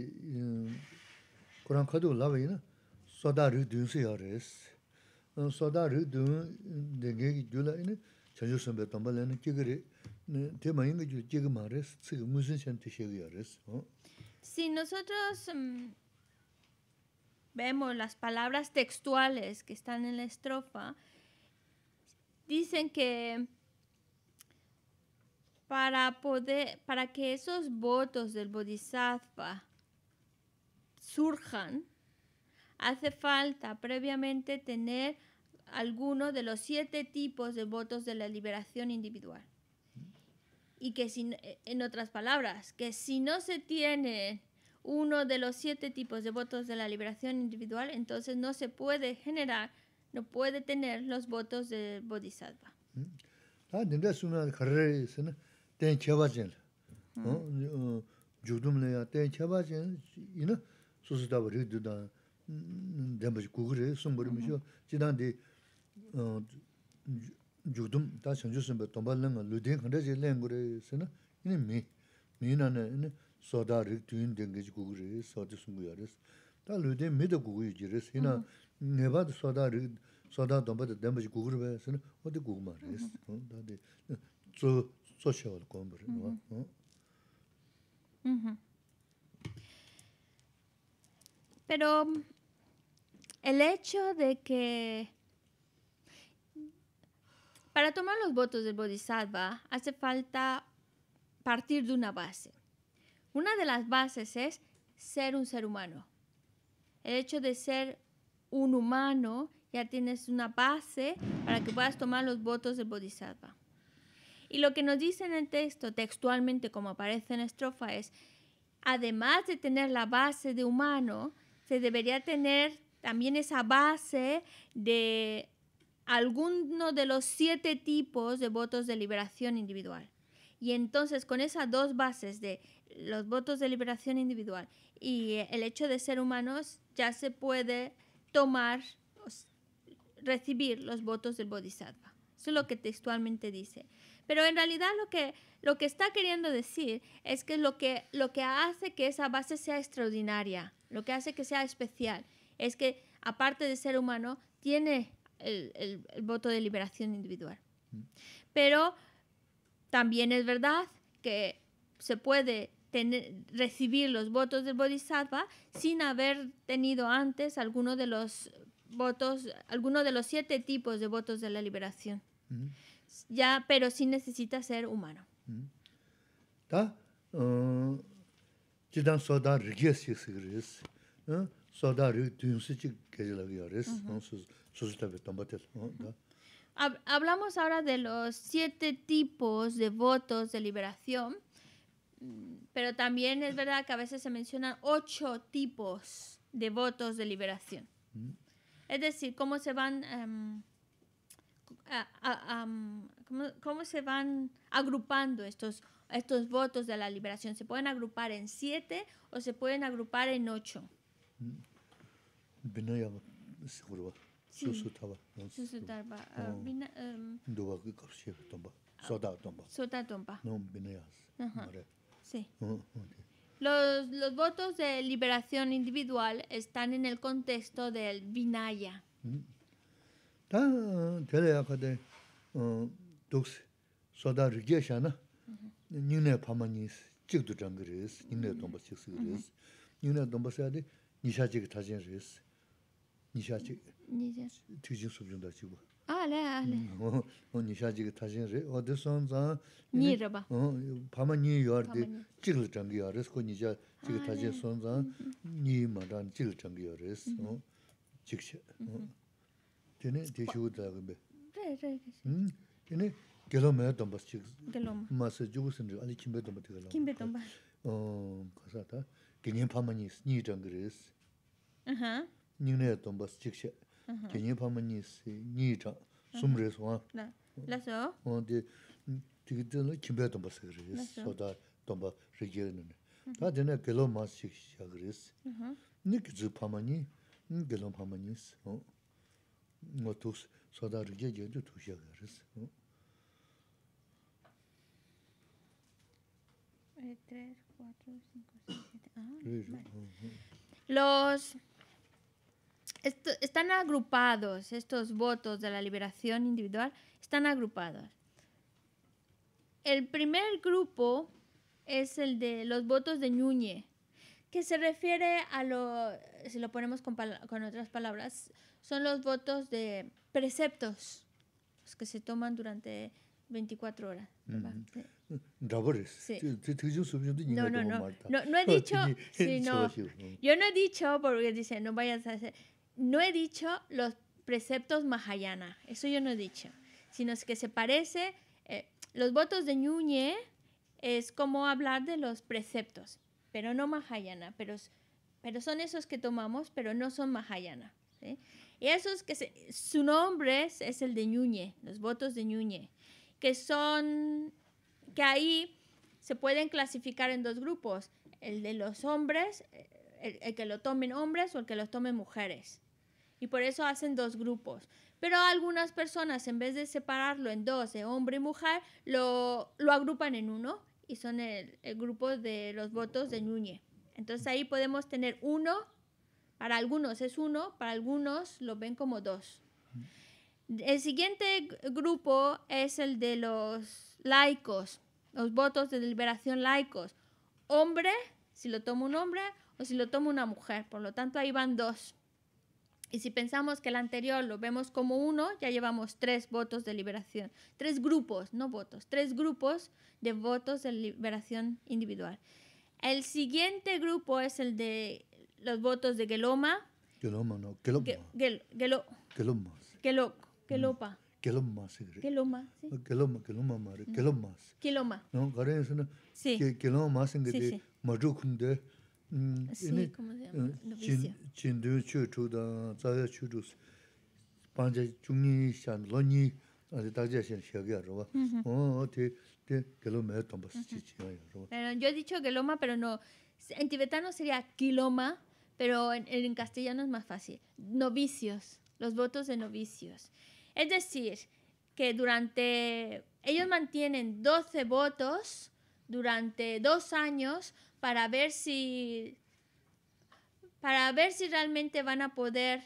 Kurang kadu lawayi na, soda rik dun si yares. Soda rik dun dengi ki gyula ini, chanchu sanbe tamba lani kigiri, te mayinga gyula kigi mares, tsik musin chan ti shegi yares. Si nosotros mm, vemos las palabras textuales que están en la estrofa, dicen que para, poder, para que esos votos del bodhisattva surjan, hace falta previamente tener alguno de los siete tipos de votos de la liberación individual. Y que, eh, en otras palabras, que si no se tiene uno de los siete tipos de votos de la liberación individual, entonces no se puede generar, no puede tener los votos del bodhisattva. Mm. Ah, ten kyeba jen, hm, jugdum le ya ten kyeba jen ina su su taba rig du dan den baji gugu ri sung buri mi shiwa jidan di hm, jugdum taa shan ju sunba domba linga 네바드 소다르 소다 zi linggu ri 어디 na ina mi mi na ina soda ya mi da ina mm-hmm. neba da soda soda da Pero el hecho de que para tomar los votos del Bodhisattva hace falta partir de una base. Una de las bases es ser un ser humano. El hecho de ser un humano ya tienes una base para que puedas tomar los votos del Bodhisattva. Y lo que nos dice en el texto textualmente, como aparece en estrofa, es, además de tener la base de humano, se debería tener también esa base de alguno de los siete tipos de votos de liberación individual. Y entonces con esas dos bases de los votos de liberación individual y el hecho de ser humanos, ya se puede tomar, recibir los votos del bodhisattva. Eso es lo que textualmente dice. Pero en realidad lo que, lo que está queriendo decir es que lo, que lo que hace que esa base sea extraordinaria, lo que hace que sea especial, es que aparte de ser humano, tiene el, el, voto de liberación individual. Mm. Pero también es verdad que se puede Tener, recibir los votos del Bodhisattva sin haber tenido antes alguno de los votos, alguno de los siete tipos de votos de la liberación. Mm ya, pero sí necesita ser humano. Hablamos ahora de los siete tipos de votos de liberación, mm, pero también es verdad que a veces se mencionan ocho tipos de votos de liberación. Es decir, cómo se van... Em, Mm, ¿cómo, se van agrupando estos, estos votos de la liberación? ¿Se pueden agrupar en siete o se pueden agrupar en ocho? Ah, ah, los, los, votos de liberación individual están en el contexto del vinaya. Mm. Tā tēlē yā kādē dōksī sōdā rīgyā shā na nīngnē pāma nīs chīk dō chāng kīrīs, nīngnē dōmba chīk sī kīrīs. Nīngnē dōmba sī yā dē nīshā chīk tā chīn rīs, nīshā chīk tīk chīng sūp chīng dā bō. Ā, lē, ā, lē. Nīshā chīk o nī Pāma kō nīshā Tene te shivu dhaga be. Re, re, re. Hmm? Tene gelo maya dhomba 아니 chigis. Gelo ma. Ma se jugu sanri, ali kimbe dhomba te gelo. 니네 dhomba. O, um, kasa ta, genyen pa ma nis, nyi dhanga res. Aha. Nying naya dhomba si chigis. Genyen pa ma nis, nyi dhanga, sum 니 wang. La so. O, de, tiki Los están agrupados, estos votos de la liberación individual están agrupados. El primer grupo es el de los votos de Núñez que se refiere a lo, si lo ponemos con, otras palabras, son los votos de preceptos, los que se toman durante 24 horas. Sí. No, no, no. No, no he dicho, no, yo no he dicho, porque dice, no vayas a hacer, no he dicho los preceptos Mahayana, eso yo no he dicho, sino es que se parece, eh, los votos de Ñuñe es como hablar de los preceptos pero no Mahayana, pero, pero son esos que tomamos, pero no son Mahayana. Y esos que su nombre es, el de Ñuñe, los votos de Ñuñe, que son, que ahí se pueden clasificar en dos grupos, el de los hombres, eh, el, que lo tomen hombres o el que lo tomen mujeres. Y por eso hacen dos grupos. Pero algunas personas, en vez de separarlo en dos, de hombre y mujer, lo, lo agrupan en uno y son el, grupo de los votos de Núñez. Entonces ahí podemos tener uno, para algunos es uno, para algunos lo ven como dos. El siguiente grupo es el de los laicos, los votos de liberación laicos. Hombre, si lo toma un hombre o si lo toma una mujer. Por lo tanto, ahí van dos. Y si pensamos que el anterior lo vemos como uno, ya llevamos tres votos de liberación, tres grupos, no votos, tres grupos de votos de liberación individual. El siguiente grupo es el de los votos de Geloma. Geloma, no, Geloma. gel, gelo, Geloma. Gelo, mm, gelopa. Geloma, sí. Geloma, sí. Geloma, Geloma, mm. Geloma. Geloma. No, Karen es una. Sí. Geloma, sí. Geloma, sí. Mm, sí, ¿cómo se eh, llama? Oh, pero yo he dicho geloma, pero no. En tibetano sería kiloma, pero en, en castellano es más fácil. Novicios, los votos de novicios. Es decir, que durante... Ellos mantienen 12 votos durante dos años para ver si para ver si realmente van a poder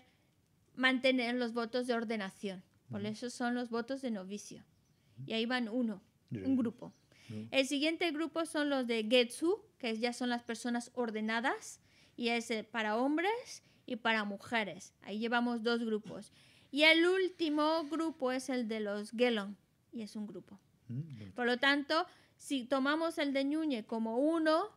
mantener los votos de ordenación. Por eso son los votos de novicio. Y ahí van uno, un grupo. El siguiente grupo son los de Getsu, que ya son las personas ordenadas, y es eh, para hombres y para mujeres. Ahí llevamos dos grupos. Y el último grupo es el de los Gelon, y es un grupo. Mm, Por lo tanto, si tomamos el de Ñuñe como uno,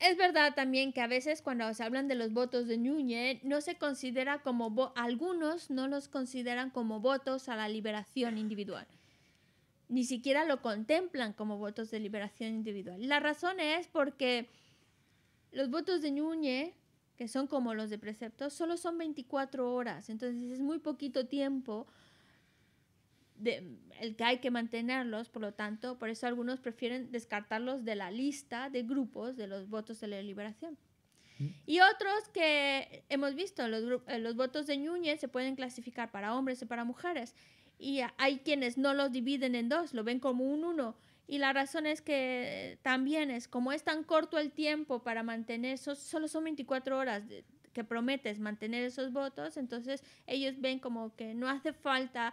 Es verdad también que a veces cuando se hablan de los votos de Núñez, no se considera como algunos no los consideran como votos a la liberación individual. Ni siquiera lo contemplan como votos de liberación individual. La razón es porque los votos de Núñez, que son como los de preceptos, solo son 24 horas, entonces es muy poquito tiempo el que hay que mantenerlos, por lo tanto, por eso algunos prefieren descartarlos de la lista de grupos de los votos de la liberación. Mm. Y otros que hemos visto, eh, los, votos de Núñez se pueden clasificar para hombres y para mujeres. Y hay quienes no los dividen en dos, lo ven como un uno. Y la razón es que también es, como es tan corto el tiempo para mantener esos, solo son 24 horas que prometes mantener esos votos, entonces ellos ven como que no hace falta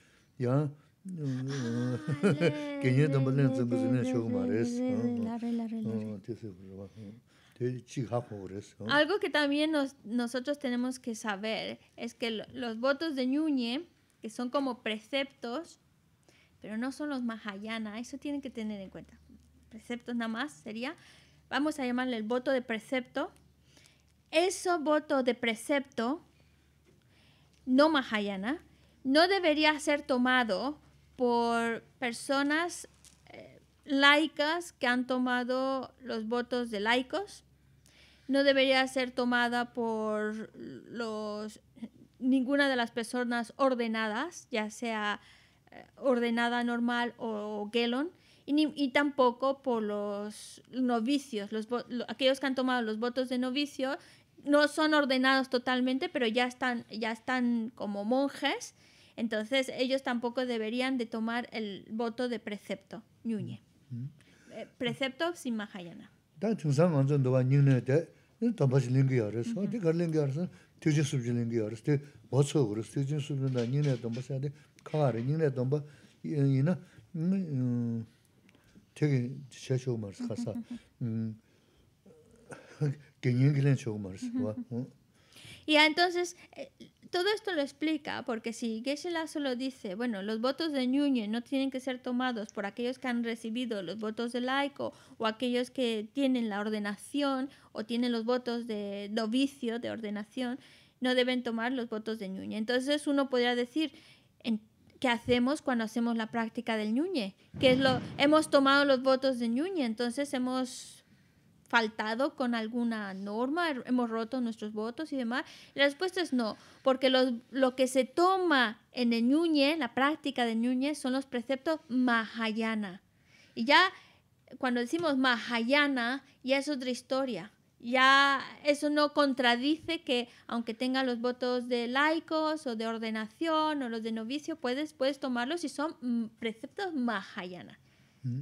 Algo que también nosotros tenemos que saber es que los votos de Ñuñe, que son como preceptos, pero no son los Mahayana, eso tienen que tener en cuenta. Preceptos nada más sería, vamos a llamarle el voto de precepto. Eso voto de precepto, no Mahayana, no debería ser tomado por personas eh, laicas que han tomado los votos de laicos, no debería ser tomada por los, ninguna de las personas ordenadas, ya sea eh, ordenada normal o, o y, ni, tampoco por los novicios, los, aquellos que han tomado los votos de novicio no son ordenados totalmente, pero ya están, ya están como monjes entonces ellos tampoco deberían de tomar el voto de precepto, ñuñe. Mm-hmm. Eh, precepto sin mahayana. y entonces, eh, todo esto lo explica, porque si geshe solo dice, bueno, los votos de Núñez no tienen que ser tomados por aquellos que han recibido los votos de laico o aquellos que tienen la ordenación o tienen los votos de novicio, de ordenación, no deben tomar los votos de Núñez. Entonces uno podría decir, ¿qué hacemos cuando hacemos la práctica del Núñez? Que es lo, hemos tomado los votos de Núñez, entonces hemos faltado con alguna norma, er, hemos roto nuestros votos y demás? La respuesta es no, porque lo, lo que se toma en el en la práctica de ñuñe, son los preceptos Mahayana. Y ya cuando decimos Mahayana, ya es otra historia. Ya eso no contradice que aunque tenga los votos de laicos o de ordenación o los de novicio, puedes, puedes tomarlos y son mm, preceptos Mahayana. Mm.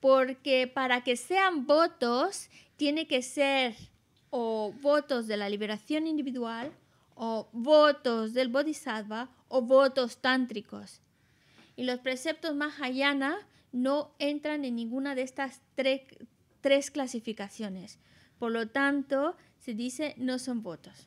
porque para que sean votos tiene que ser o votos de la liberación individual o votos del bodhisattva o votos tántricos. Y los preceptos mahayana no entran en ninguna de estas tres clasificaciones. Por lo tanto, se dice no son votos.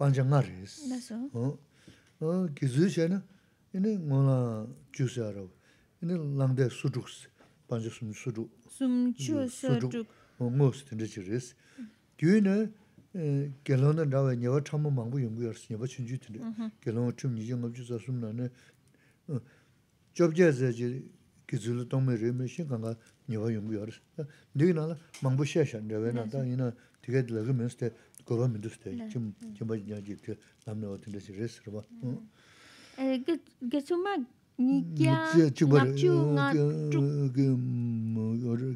panja nga riz. Naso. O, gizu xe na, ini ngola ju xe arawo. Ini langde suduk si, panja sum suduk. Sum chu suduk. O, ngo si tinda chi riz. Gyu na, gelo e, na dawa nyewa tamo mangbu yungu yarisi, nyewa chunju tinda. Gelo mm-hmm. nga chum nijia ngabu chuza na, e, yungu e, ina, 그런 민주스테 좀 좀만 이제 그 남녀 어떤 데서 레스로 봐. 에그 게스마 니캬 마츄 나그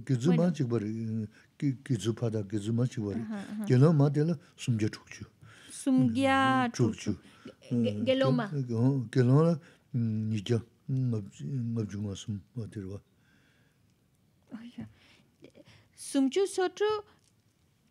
게즈마 지버 기즈파다 기즈마 지버. 걔는 마델로 숨제 죽죠. 숨기야 죽죠. 게로마. 걔는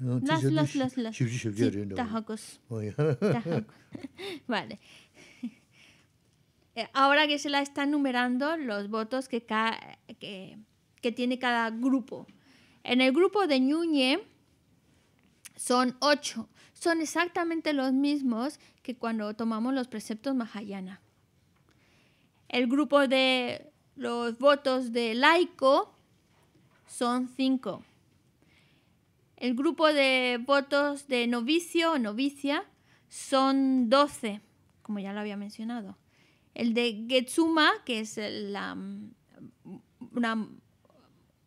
Las, las, las, las. Vale. Eh, ahora que se la están numerando los votos que, que, que tiene cada grupo. En el grupo de Ñuñe son ocho. Son exactamente los mismos que cuando tomamos los preceptos Mahayana. El grupo de los votos de laico son cinco. El grupo de votos de novicio o novicia son 12, como ya lo había mencionado. El de Getsuma, que es la, una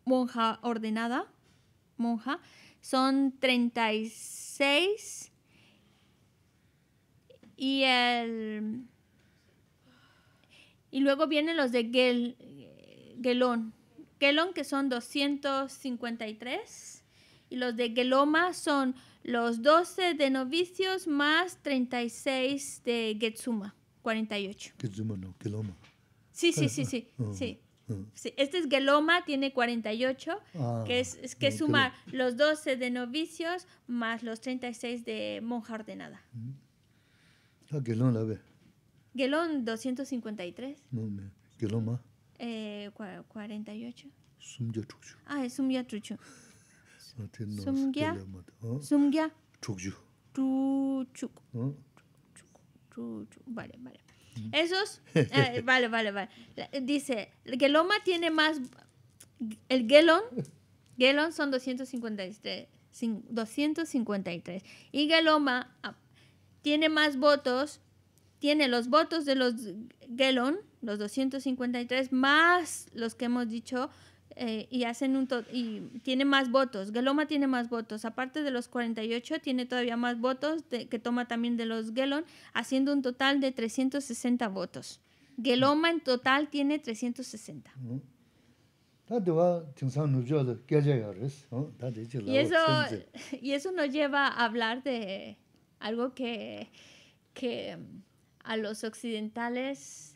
monja ordenada, monja, son 36. Y el. Y luego vienen los de Gel, Gelón. Gelón, que son 253. Y los de Geloma son los 12 de novicios más 36 de Getsuma, 48. Getsuma no, Geloma. Sí, sí, sí, ah, sí, ah, sí. Ah. Sí, este es Geloma, tiene 48, que es, es que sumar los 12 de novicios más los 36 de monja ordenada. Mm. Ah, Gelón la ve. Gelón 253. No, Geloma. Eh, 48. Sumya Ah, es Sumya Trucho. Vale, vale. Esos, eh, vale, vale, vale. Dice, Geloma tiene más, el Gelón, Gelón son 253, 253. Y Geloma ah, tiene más votos, tiene los votos de los Gelón, los 253, más los que hemos dicho, eh, y hacen un y tiene más votos. Geloma tiene más votos. Aparte de los 48, tiene todavía más votos que toma también de los Gelon, haciendo un total de 360 votos. Geloma en total tiene 360. Y eso, nos lleva a hablar de algo que a los occidentales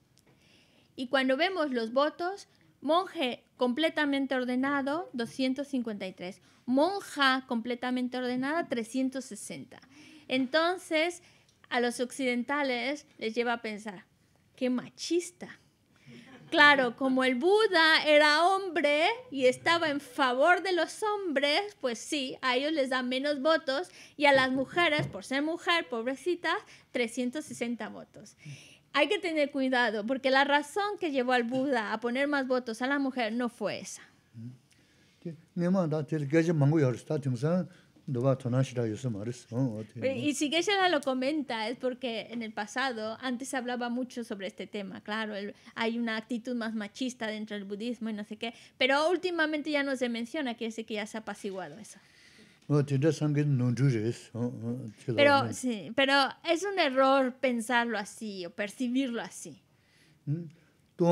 Y cuando vemos los votos, monje completamente ordenado, 253. Monja completamente ordenada, 360. Entonces, a los occidentales les lleva a pensar, qué machista. Claro, como el Buda era hombre y estaba en favor de los hombres, pues sí, a ellos les dan menos votos y a las mujeres, por ser mujer, pobrecitas, 360 votos hay que tener cuidado porque la razón que llevó al Buda a poner más votos a la mujer no fue esa. Oh, oh, y si Geshe-la lo comenta es porque en el pasado antes se hablaba mucho sobre este tema, claro, hay una actitud más machista dentro del budismo y no sé qué, pero últimamente ya no se menciona, quiere decir que ya se ha apaciguado eso. Ah, pero, sí, pero es un error pensarlo así o percibirlo así. ¿Mm? Y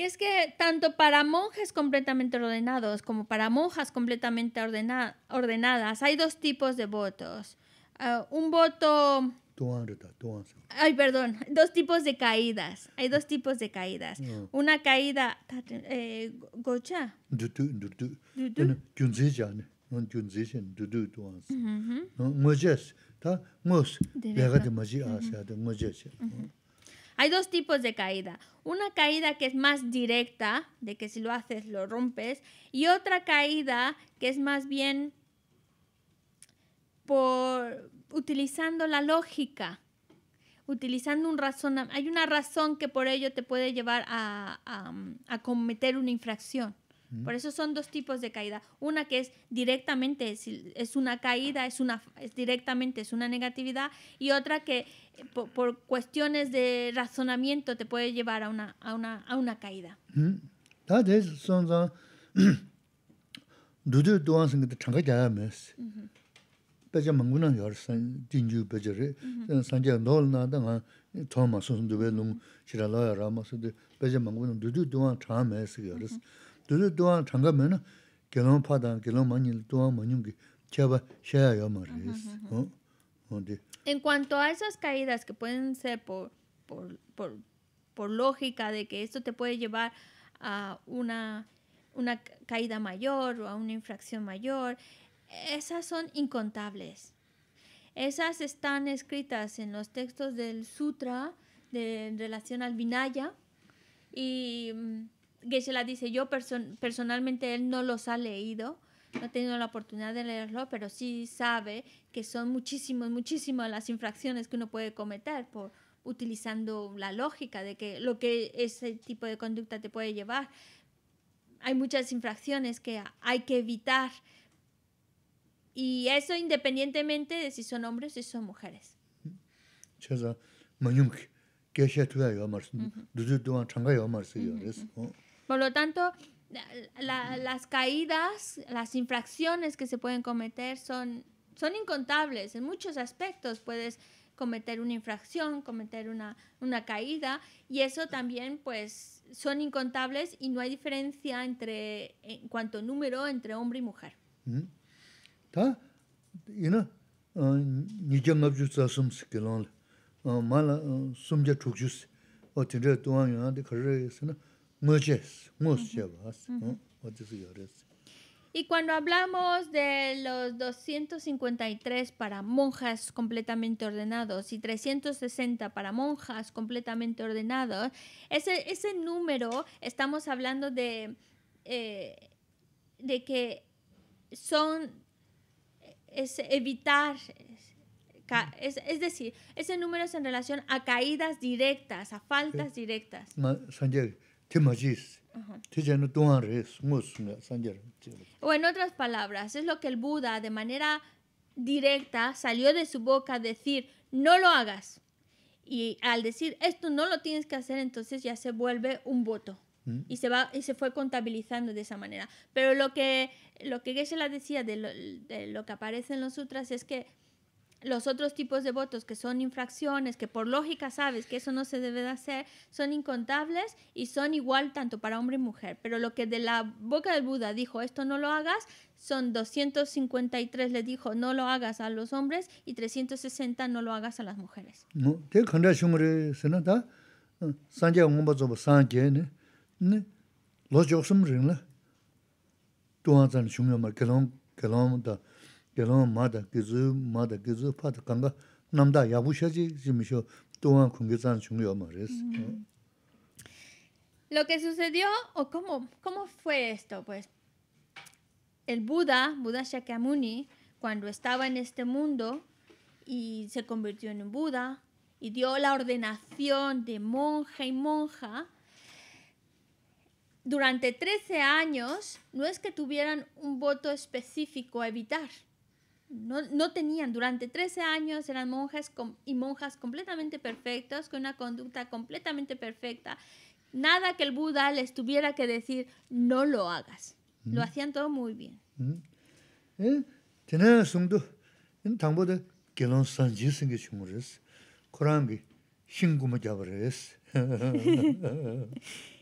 es que tanto para monjes completamente ordenados como para monjas completamente ordenadas hay dos tipos de votos. Ah, un voto... Ay, perdón, dos tipos de caídas. Hay dos tipos de caídas. Una caída eh, gocha. Hay dos tipos de caída. Una caída que es más directa, de que si lo haces lo rompes, y otra caída que es más bien por utilizando la lógica, utilizando un razonamiento. Hay una razón que por ello te puede llevar a, a, a cometer una infracción. Por eso son dos tipos de caída. Una que es directamente, es, una caída, es una directamente, es una negatividad, y otra que eh, por, cuestiones de razonamiento te puede llevar a una, a una, a una caída. Mm. pecha mangunan yor san jinju pecha re, mm-hmm. sanje nol na da nga thong ma sun duwe nung shira la ya rama su de pecha mangunan dudu duwaan chaa me si yor es. Dudu mm-hmm. duwaan changa me na gelon pa dan, gelon ma nil duwaan ma nyum ki cheba shaya ya ma re mm-hmm, es. Oh, oh, en cuanto a esas caídas que pueden ser por, por, por, por lógica de que esto te puede llevar a una, una caída mayor o a una infracción mayor, esas son incontables. Esas están escritas en los textos del Sutra de, en relación al Vinaya. Y mm, Geshe-la dice, yo personalmente él no los ha leído, no ha tenido la oportunidad de leerlo, pero sí sabe que son muchísimas, muchísimas las infracciones que uno puede cometer por utilizando la lógica de que lo que ese tipo de conducta te puede llevar. Hay muchas infracciones que hay que evitar y eso independientemente de si son hombres o si son mujeres. Oh. Por lo tanto, las caídas, las infracciones que se pueden cometer son, son incontables. En muchos aspectos puedes cometer una infracción, cometer una, una caída, y eso también pues son incontables y no hay diferencia entre, en cuanto número entre hombre y mujer. Y cuando hablamos de los 253 para monjas completamente ordenados y 360 para monjas completamente ordenados, ese, ese número estamos hablando de, eh, de que son es evitar, es, es, decir, ese número es en relación a caídas directas, a faltas directas. O en otras palabras, es lo que el Buda de manera directa salió de su boca a decir, no lo hagas. Y al decir esto no lo tienes que hacer, entonces ya se vuelve un voto. Mm. Y se, va, y se fue contabilizando de esa manera. Pero lo que, lo que Geshe-la decía de lo, de lo que aparece en los sutras es que los otros tipos de votos que son infracciones, que por lógica sabes que eso no se debe de hacer, son incontables y son igual tanto para hombre y mujer. Pero lo que de la boca del Buda dijo, esto no lo hagas, son 253 le dijo, no lo hagas a los hombres y 360 no lo hagas a las mujeres. Lo que sucedió o cómo cómo fue esto pues el Buda Buda Shakyamuni cuando estaba en este mundo y se convirtió en un Buda y dio la ordenación de monja y monja durante 13 años no es que tuvieran un voto específico a evitar. No, no tenían, durante 13 años eran monjas y monjas completamente perfectas, con una conducta completamente perfecta. Nada que el Buda les tuviera que decir, no lo hagas. Lo mm. hacían todo muy bien. Mm.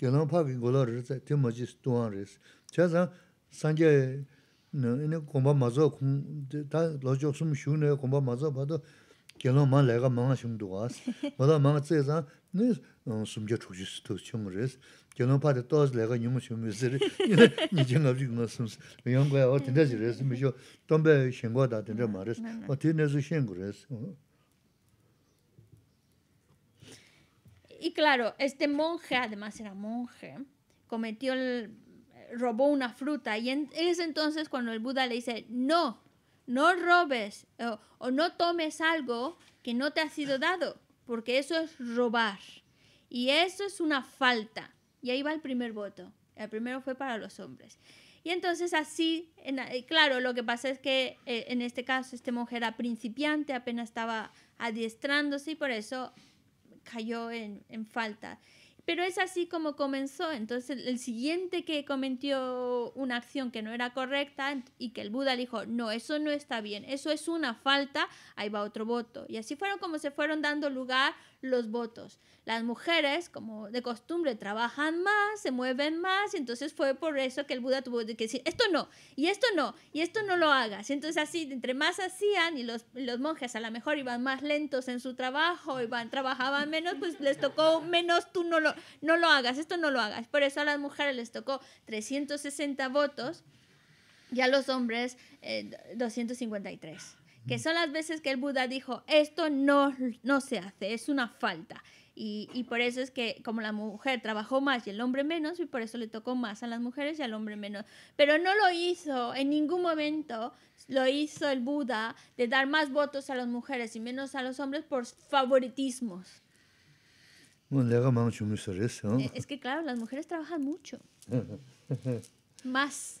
Gyaloongpaa wii golaa rir tsaay timaajis tuwaan rir. Chaa zhaan saan jaya kongpaa mazaa khun, dhaa laa joog sumu shuu naya kongpaa mazaa bhaa dhaa Gyaloongpaa maa laiga maa shum dhuwaas. Waa dhaa maa tsaay zhaan, sumjaa chukshis toos chung rir riz. Gyaloongpaa dhaa toos laiga nyumaa shum wisi rir. Y claro, este monje, además era monje, cometió robó una fruta y es entonces cuando el Buda le dice, no, no robes o, no tomes algo que no te ha sido dado, porque eso es robar. Y eso es una falta. Y ahí va el primer voto. El primero fue para los hombres. Y entonces así, eh, claro, lo que pasa es que eh, en este caso este monje era principiante, apenas estaba adiestrándose y por eso cayó en, falta. Pero es así como comenzó. Entonces, el, siguiente que cometió una acción que no era correcta y que el Buda dijo, no, eso no está bien, eso es una falta, ahí va otro voto. Y así fueron como se fueron dando lugar los votos. Las mujeres, como de costumbre, trabajan más, se mueven más, y entonces fue por eso que el Buda tuvo que decir, esto no, y esto no, y esto no lo hagas. Entonces así, entre más hacían, y los, los monjes a lo mejor iban más lentos en su trabajo, iban, trabajaban menos, pues les tocó menos, tú no lo, no lo hagas, esto no lo hagas. Por eso a las mujeres les tocó 360 votos y a los hombres 253. Eh, que son las veces que el Buda dijo, esto no, no se hace, es una falta. Y, y, por eso es que como la mujer trabajó más y el hombre menos, y por eso le tocó más a las mujeres y al hombre menos. Pero no lo hizo, en ningún momento lo hizo el Buda de dar más votos a las mujeres y menos a los hombres por favoritismos. Es que claro, las mujeres trabajan mucho. más.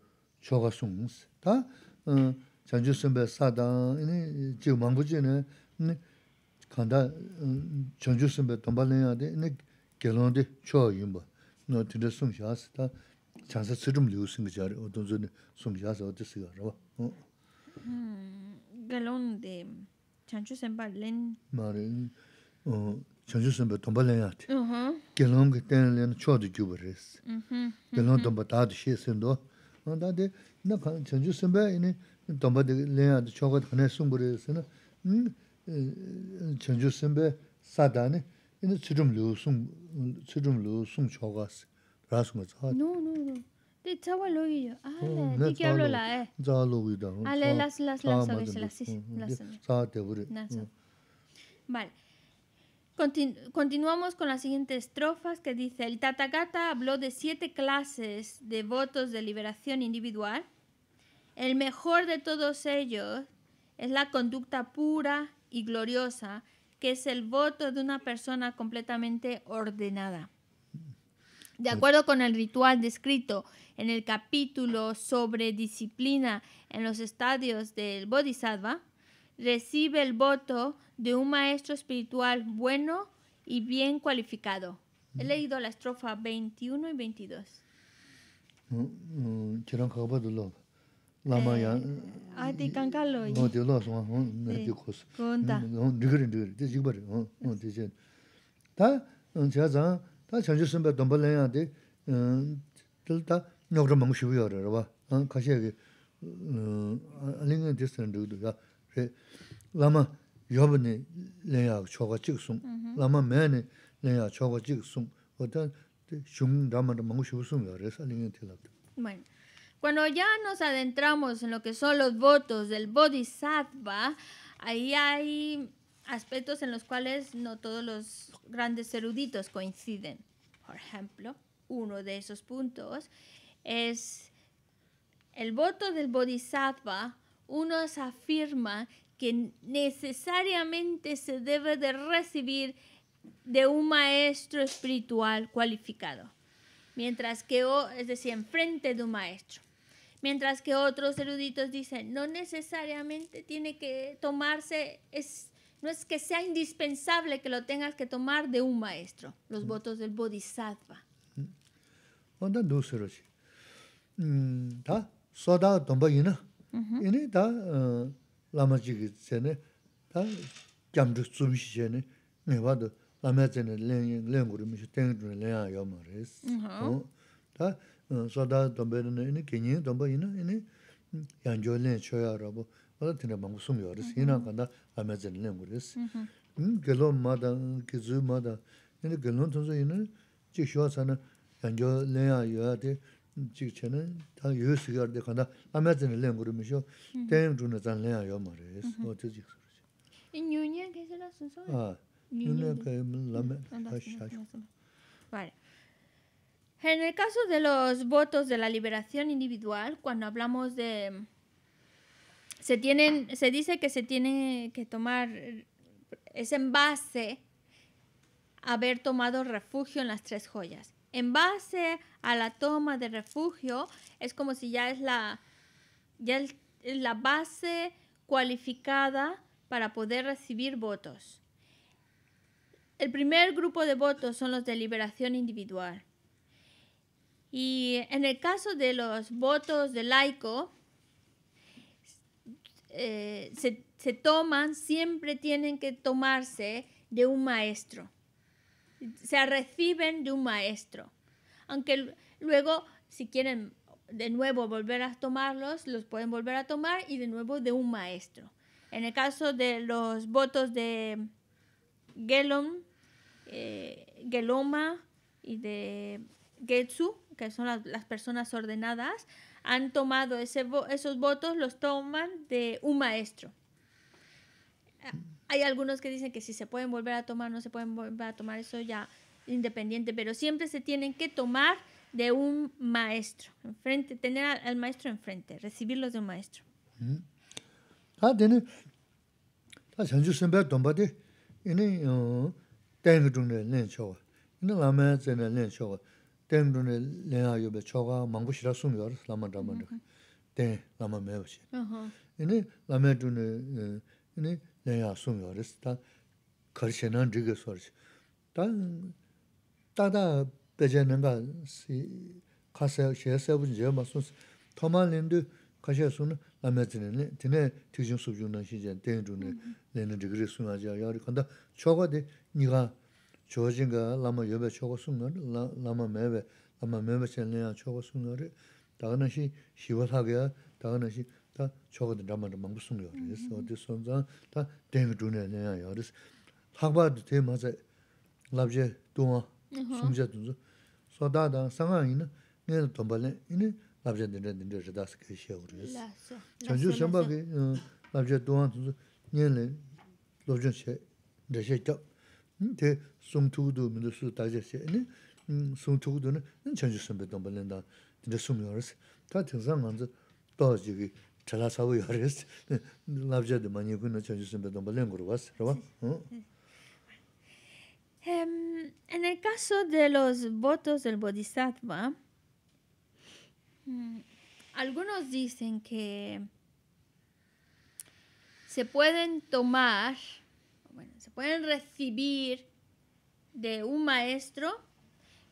shoga 다 Ta eh, chanchu sumbe sadang, chiyo mangbuchi ne, kanda eh, chanchu sumbe tongpa lenya de, gelon de choga yunba. No, tinda sung shaas, ta chansa tsidum liu sung jari, o donzo ne sung shaas oti siga rawa. Oh. Hmm, gelon de chanchu sumbe len? Ma eh, chanchu sumbe tongpa lenya uh-huh. ten len mm-hmm, mm-hmm. sendo, ᱱᱟ 나 ᱪᱷᱟᱱᱡᱩ ᱥᱮᱢᱵᱮ ᱤᱱᱤ ᱫᱚᱢᱵᱟ ᱫᱮ ᱞᱮᱭᱟ ᱫᱚ ᱪᱷᱚᱜᱟ ᱫᱷᱟᱱᱮ ᱥᱩᱢᱵᱩᱨᱮ ᱥᱮᱱᱟ ᱪᱷᱟᱱᱡᱩ ᱥᱮᱢᱵᱮ ᱥᱟᱫᱟᱱᱮ ᱤᱱᱤ ᱪᱷᱩᱨᱩᱢ ᱞᱩ ᱥᱩᱢ ᱪᱷᱩᱨᱩᱢ ᱞᱩ ᱥᱩᱢ ᱪᱷᱚᱜᱟ ᱥᱮ ᱨᱟᱥᱢ ᱪᱷᱟ ᱱᱚ ᱱᱚ ᱱᱚ ᱛᱮ ᱪᱷᱟᱣᱟ ᱞᱚᱜᱤ ᱭᱚ ᱟᱞᱮ ᱛᱤ ᱠᱮᱵᱞᱚ ᱞᱟᱭ ᱡᱟ ᱞᱚᱜᱤ continuamos con las siguientes estrofas que dice, el Tathagata habló de siete clases de votos de liberación individual. El mejor de todos ellos es la conducta pura y gloriosa, que es el voto de una persona completamente ordenada. De pues acuerdo con el ritual descrito en el capítulo sobre disciplina en los estadios del Bodhisattva, recibe el voto de un maestro espiritual bueno y bien cualificado. He leído la estrofa 21 y 22. Bueno, cuando ya nos adentramos en lo que son los votos del Bodhisattva, ahí hay aspectos en los cuales no todos los grandes eruditos coinciden. Por ejemplo, uno de esos puntos es el voto del Bodhisattva uno afirma que necesariamente se debe de recibir de un maestro espiritual cualificado, mientras que, es decir, enfrente de un maestro. Mientras que otros eruditos dicen, no necesariamente tiene que tomarse, es, no es que sea indispensable que lo tengas que tomar de un maestro, los mm. votos del bodhisattva. Mm. ¿Onda Mm-hmm. Yini dhaa uh, lama chigi tsehne, dhaa kyam chuk tsum shi tsehne, wad dhaa lama tsehne léng yéng léng guri mishé, teng zhúne léng yá yó ma réz. Dhaa mm-hmm. oh, uh, sotáa tómbé yéne, kényéng tómbé yéne, yányó léng chó yá rabo, wad dhéne báng gusóm yó réz, yíná mm-hmm. kándá lama guri ma ma En el caso de los votos de la liberación individual, cuando hablamos de... Se, tienen, se dice que se tiene que tomar, es envase base haber tomado refugio en las tres joyas en base a la toma de refugio, es como si ya es la, base cualificada para poder recibir votos. El primer grupo de votos son los de liberación individual. Y en el caso de los votos de laico, eh, se toman, siempre tienen que tomarse de un maestro se reciben de un maestro. Aunque luego, si quieren de nuevo volver a tomarlos, los pueden volver a tomar y de nuevo de un maestro. En el caso de los votos de Gelom, eh, Geloma y de Getsu, que son las, las personas ordenadas, han tomado ese, esos votos, los toman de un maestro. Hay algunos que dicen que si se pueden volver a tomar, no se pueden volver a tomar, eso ya independiente, pero siempre se tienen que tomar de un maestro, enfrente, tener al, maestro enfrente, recibirlos de un maestro. Mm-hmm. Ah, nāyā sūṅ yuwa rīs, tā kārshē nāng rīga sō rīs. Tā tā tā bēchē nāngā kāsā shē sā būn jē mā sūṅ sī, tō mā līndu kāshē sūṅ nā mē tī nē, tī nē tī kshīng sūb yuwa nā shī jē, tēng rū nē, nē nā 다 초거든 담만 먹고 숨이 어디서 어디 손자 다 땡이 두네 내가 여기서 학바도 돼 맞아 랍제 도마 숨자 두서 소다다 상황이네 내가 돈 벌네 이네 랍제 된다 된다 저다스 그시어 그래서 전주 선박이 랍제 도안 두서 년에 로전세 대세적 데 숨투도 민도스 다제세 아니 숨투도는 전주 선배 돈 벌는다 진짜 숨이 다 등상 먼저 Em, en el caso de los votos del Bodhisattva, mm, algunos dicen que se pueden tomar, bueno, se pueden recibir de un maestro,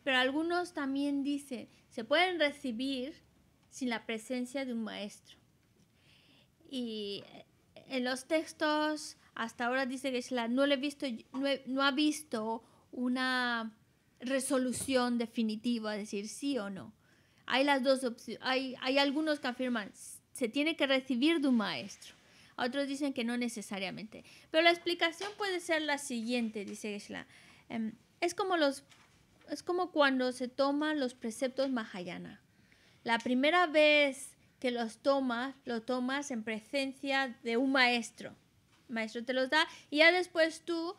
pero algunos también dicen, se pueden recibir sin la presencia de un maestro. Y eh, en los textos hasta ahora dice que no, le he visto, no, ha visto una resolución definitiva, decir sí o no. Hay las dos opciones. Hay, hay algunos que afirman se tiene que recibir de un maestro. Otros dicen que no necesariamente. Pero la explicación puede ser la siguiente, dice geshe em, es, como los, es como cuando se toman los preceptos Mahayana. La primera vez que los tomas, lo tomas en presencia de un maestro. maestro te los da y ya después tú,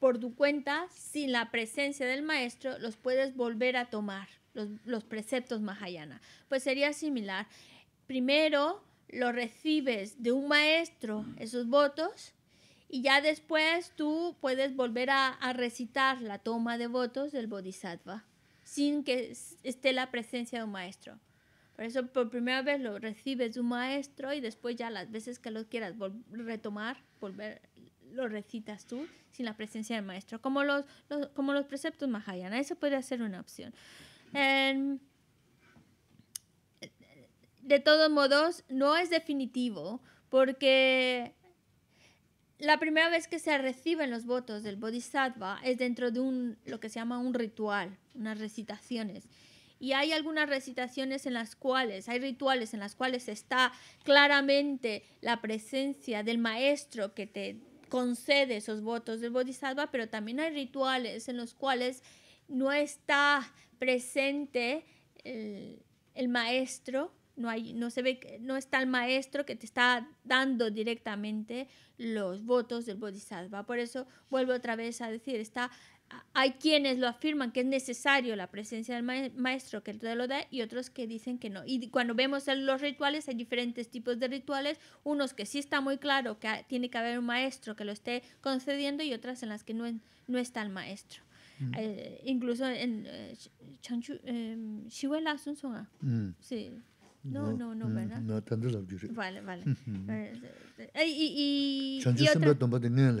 por tu cuenta, sin la presencia del maestro, los puedes volver a tomar, los, los preceptos Mahayana. Pues sería similar. Primero los recibes de un maestro, esos votos, y ya después tú puedes volver a, recitar la toma de votos del bodhisattva sin que esté la presencia de un maestro. Por eso por primera vez lo recibes de un maestro y después ya las veces que lo quieras retomar, volver lo recitas tú sin la presencia del maestro, como los, como los preceptos Mahayana. Eso puede ser una opción. Em, de todos modos, no es definitivo porque la primera vez que se reciben los votos del bodhisattva es dentro de un, lo que se llama un ritual, unas recitaciones. Y hay algunas recitaciones en las cuales, hay rituales en las cuales está claramente la presencia del maestro que te concede esos votos del bodhisattva, pero también hay rituales en los cuales no está presente el, maestro, no, hay, no, se ve, no está el maestro que te está dando directamente los votos del bodhisattva. Por eso vuelvo otra vez a decir, está hay quienes lo afirman que es necesario la presencia del maestro que te lo dé y otros que dicen que no. Y cuando vemos los rituales, hay diferentes tipos de rituales, unos que sí está muy claro que tiene que haber un maestro que lo esté concediendo y otras en las que no, está el maestro. Mm. Eh, incluso en eh, em, mm. Sí. No, no, no, mm, ¿verdad? No, Vale, vale. Eh, y, y,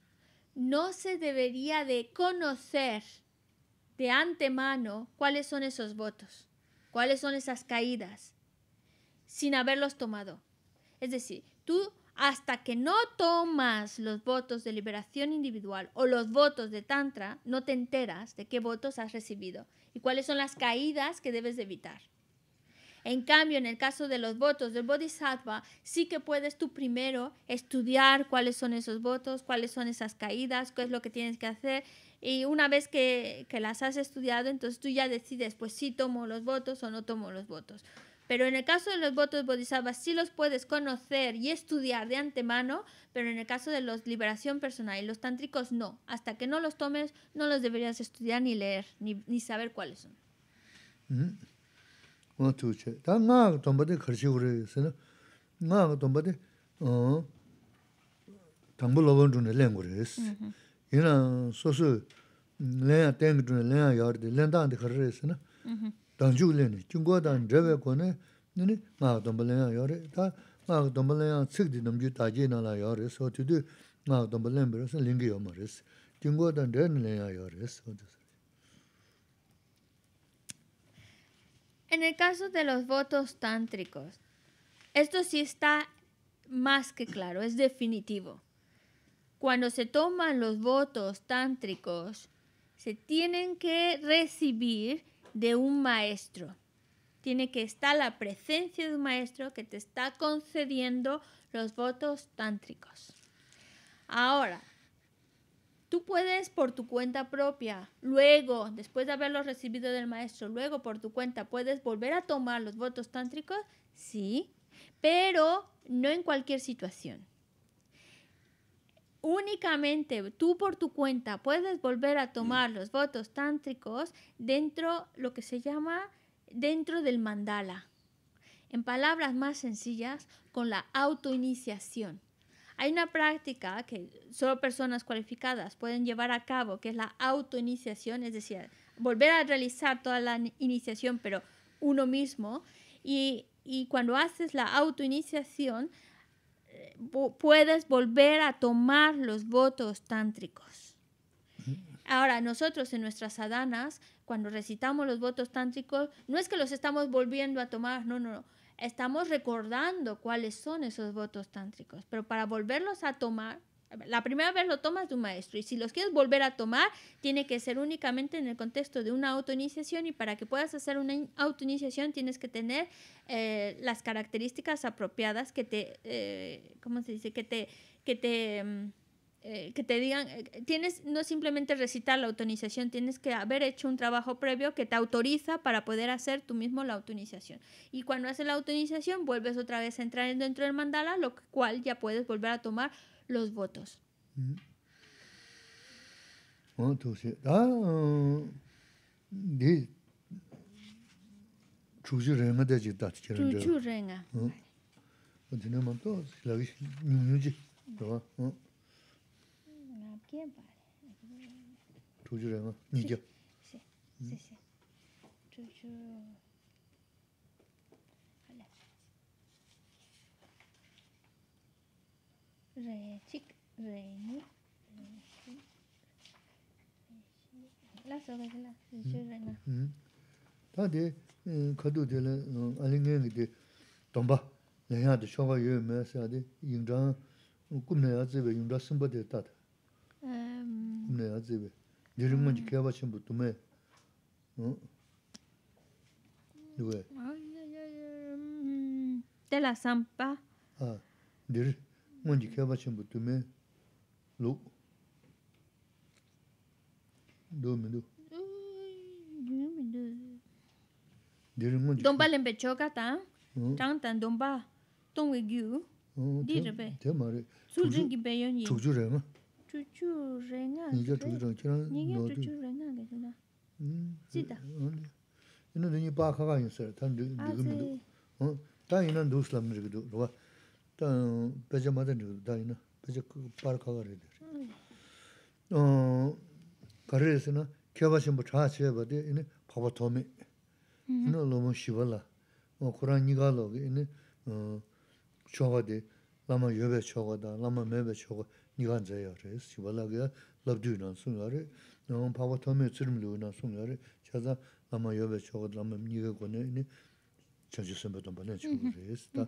no se debería de conocer de antemano cuáles son esos votos, cuáles son esas caídas, sin haberlos tomado. Es decir, tú hasta que no tomas los votos de liberación individual o los votos de Tantra, no te enteras de qué votos has recibido y cuáles son las caídas que debes evitar. En cambio, en el caso de los votos del bodhisattva, sí que puedes tú primero estudiar cuáles son esos votos, cuáles son esas caídas, qué es lo que tienes que hacer. Y una vez que, las has estudiado, entonces tú ya decides, pues sí tomo los votos o no tomo los votos. Pero en el caso de los votos Bodhisattva, sí los puedes conocer y estudiar de antemano, pero en el caso de los liberación personal y los tántricos no. Hasta que no los tomes, no los deberías estudiar ni leer, ni, saber cuáles son. Mm-hmm. ngā tū chē. Tā ngā ngā tōmba tē kharchī u rē sē nā, ngā ngā tōmba tē tāngbō lōbōn tū nē lēng u rē sē. Yī na sō sū lēng ā tēng tū nē 소티드 ā yā rē tē, lēng tāng 레네 khar En el caso de los votos tántricos, esto sí está más que claro, es definitivo. Cuando se toman los votos tántricos, se tienen que recibir de un maestro. Tiene que estar la presencia de un maestro que te está concediendo los votos tántricos. Ahora, Tú puedes por tu cuenta propia, luego, después de haberlo recibido del maestro, luego por tu cuenta, puedes volver a tomar los votos tántricos, sí, pero no en cualquier situación. Únicamente tú por tu cuenta puedes volver a tomar los votos tántricos dentro lo que se llama dentro del mandala. En palabras más sencillas, con la autoiniciación. Hay una práctica que solo personas cualificadas pueden llevar a cabo, que es la autoiniciación, es decir, volver a realizar toda la iniciación, pero uno mismo. Y, y cuando haces la autoiniciación, eh, puedes volver a tomar los votos tántricos. Ahora, nosotros en nuestras sadanas, cuando recitamos los votos tántricos, no es que los estamos volviendo a tomar, no, no, no estamos recordando cuáles son esos votos tántricos, pero para volverlos a tomar, la primera vez lo tomas de un maestro y si los quieres volver a tomar, tiene que ser únicamente en el contexto de una autoiniciación y para que puedas hacer una autoiniciación tienes que tener eh, las características apropiadas que te, eh, ¿cómo se dice? Que te, que te mm, que te digan, tienes no simplemente recitar la autonización, tienes que haber hecho un trabajo previo que te autoriza para poder hacer tú mismo la autonización. Y cuando haces la autonización, vuelves otra vez a entrar dentro del mandala, lo cual ya puedes volver a tomar los votos. ꯀꯦꯝ ꯄꯥꯔꯦ ꯇꯨꯖꯨꯔꯦ ꯃꯥ ꯅꯤꯖꯣ ꯁꯦ ꯁꯦ ꯁꯦ ꯇꯨꯖꯨ ꯍꯂꯦ ꯔꯦ ꯆꯤꯛ ꯔꯦ ꯅꯤ ꯂꯥ ꯁꯣꯔꯦ ꯂꯥ ꯇꯨꯖꯨꯔꯦ ꯅꯥ ꯍꯝ ꯇꯥꯗꯦ ꯀꯗꯨ 네 아제베 여름만 지켜 봐신 부터매 어 이거 텔라 삼파 아 여름만 지켜 봐신 부터매 로 도미도 ཁྱས ངྱས ཁྱས ཁྱས ཁྱས ཁྱས ཁྱས ཁྱས ཁྱས ཁྱས ཁྱས ཁྱས ཁྱས ཁྱས ཁྱས chuchu renga ge nige chuchu renga ge chuna nige chuchu hmm, renga ge chuna jida eh, ina dini pa kha ga yinsa ta ndu ge eh, ndu ta mm. eh, mm-hmm. ina ndu oh, slam ge ndu ro ta pe je ma de ndu ta ina pe je la de lama da lama nigan zaya res, shiwa laga labdiyu na sunga nāng pāpa tāme tsirimliu na sunga re, chaza lāma yobe chogad lāma niga kone, ini chanchi samba tamba na chigu res, ta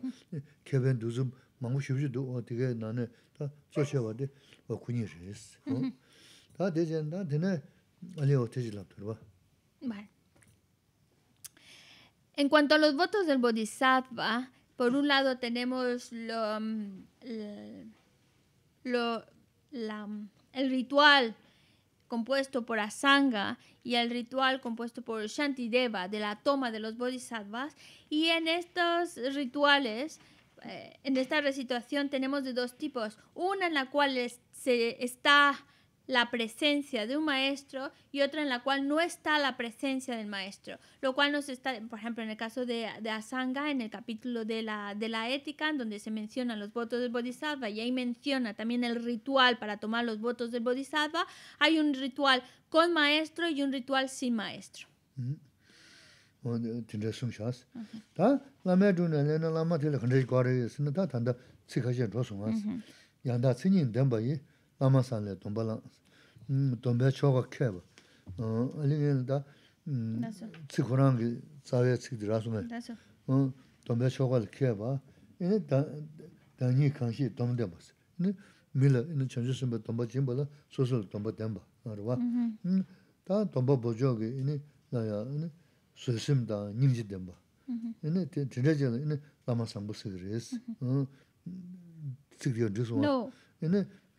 keben duzum mangu shibji du o tige nane, ta choche wade wa kuni res. Ta dezen, ta dine ali o teji labdirwa. Vale. En cuanto a los votos del Bodhisattva, por un lado tenemos lo, mm, lo lo, el ritual compuesto por Asanga y el ritual compuesto por Shantideva de la toma de los bodhisattvas. Y en estos rituales, eh, en esta resituación tenemos de dos tipos. Una en la cual se está la presencia de un maestro y otra en la cual no está la presencia del maestro, lo cual nos está, por ejemplo, en el caso de, Asanga, en el capítulo de la, de la ética, en donde se mencionan los votos del bodhisattva y ahí menciona también el ritual para tomar los votos del bodhisattva, hay un ritual con maestro y un ritual sin maestro. Mm-hmm. āma sān lé tōmba lāng, tōmba chōka kē bā. Ālī ngē lā, tsī Khurāṅ kī tsāwē tsik dhī rāsumē, tōmba chōka lā kē bā, inā dāñī kāngshī tōmba dēmba sā. Inā mī lā, inā chāngshī sūmba tōmba jīmba lā, sūsū lā tōmba dēmba, ārī wā. Tā tōmba bōchō kī, sūsīm dā sāmbu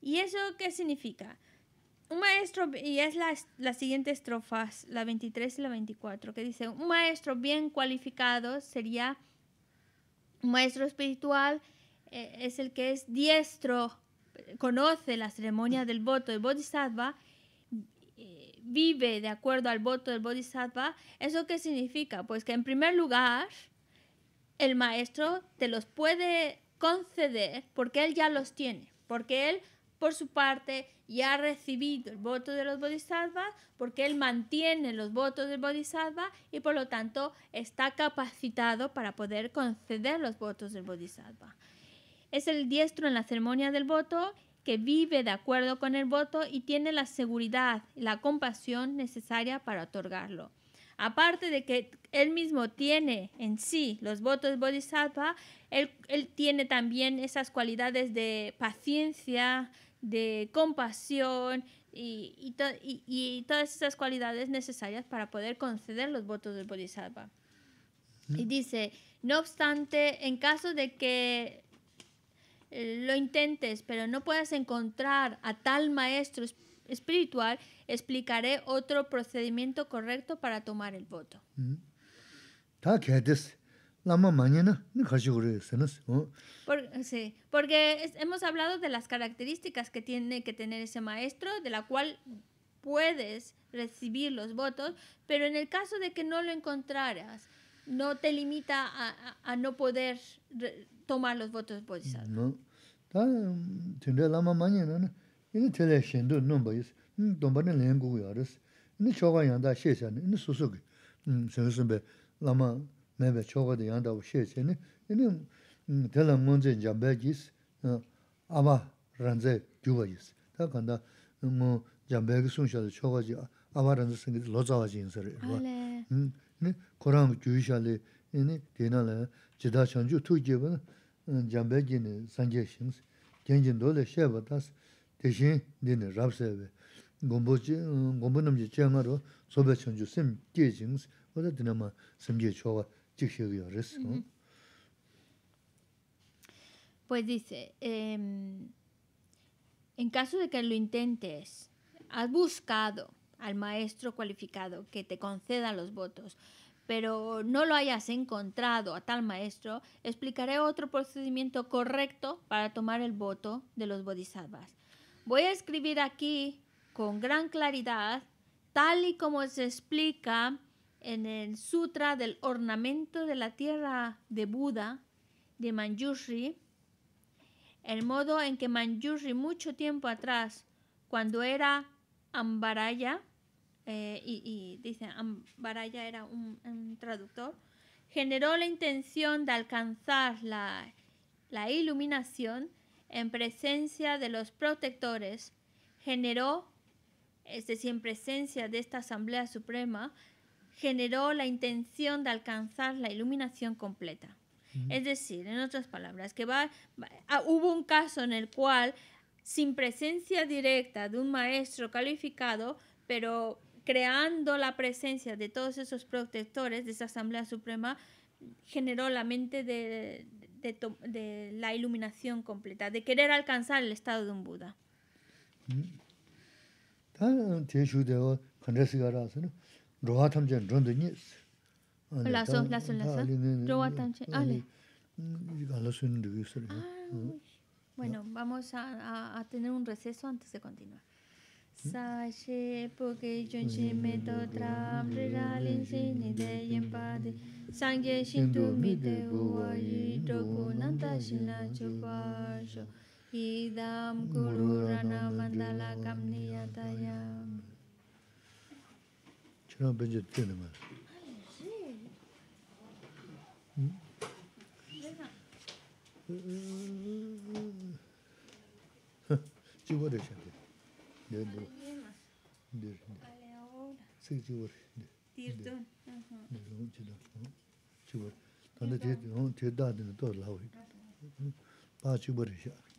¿Y eso qué significa? Un maestro, y es la, siguiente estrofas, la 23 y la 24, que dice, un maestro bien cualificado sería un maestro espiritual, eh, es el que es diestro, conoce la ceremonia del voto del bodhisattva, eh, vive de acuerdo al voto del bodhisattva. ¿Eso qué significa? Pues que en primer lugar, el maestro te los puede conceder porque él ya los tiene, porque él por su parte, ya ha recibido el voto de los bodhisattvas porque él mantiene los votos del bodhisattva y por lo tanto está capacitado para poder conceder los votos del bodhisattva. Es el diestro en la ceremonia del voto que vive de acuerdo con el voto y tiene la seguridad y la compasión necesaria para otorgarlo. Aparte de que él mismo tiene en sí los votos bodhisattva, él, él tiene también esas cualidades de paciencia, de compasión y, y, todas esas cualidades necesarias para poder conceder los votos del Bodhisattva. Mm. Y dice, no obstante, en caso de que eh, lo intentes, pero no puedas encontrar a tal maestro espiritual, explicaré otro procedimiento correcto para tomar el voto. Mm la Lama mañana, no sí, porque hemos hablado de las características que tiene que tener ese maestro, de la cual puedes recibir los votos, pero en el caso de que no lo encontraras, no te limita a, no poder tomar los votos bodhisattvas. No. Ta la lama mañana, ¿no? Ini tele no nomba yes. No ne lengu no Ini no susuk. Mm, Sengsenbe lama mēbē chōgā dā yāndā wā shē chēni, inī tēlā mōnzē jāmbē jīs, āmā rāndzē gyūwa jīs. Tā kāndā mō jāmbē gī sūngshā dā chōgā jī āmā rāndzē sīngi lōzā wā jīn sā rī. Inī Kurāṅ gyūwī shā lī, inī dīnā lā jidā chāngchū tū jī bā jāmbē jī nī Pues dice, em, en caso de que lo intentes, has buscado al maestro cualificado que te conceda los votos, pero no lo hayas encontrado a tal maestro, explicaré otro procedimiento correcto para tomar el voto de los bodhisattvas. Voy a escribir aquí con gran claridad, tal y como se explica en el Sutra del Ornamento de la Tierra de Buda de Manjushri, el modo en que Manjushri mucho tiempo atrás, cuando era Ambaraya, eh, y, dice Ambaraya era un, traductor, generó la intención de alcanzar la, la iluminación en presencia de los protectores, generó, es decir, en presencia de esta Asamblea Suprema, generó la intención de alcanzar la iluminación completa. Es decir, en otras palabras, que ah, hubo un caso en el cual, sin presencia directa de un maestro calificado, pero creando la presencia de todos esos protectores de esa Asamblea Suprema, generó la mente de, la iluminación completa, de querer alcanzar el estado de un Buda. Bueno, vamos a, tener un receso antes de continuar. Shirang 먼저 tene ma. Chigo re shante.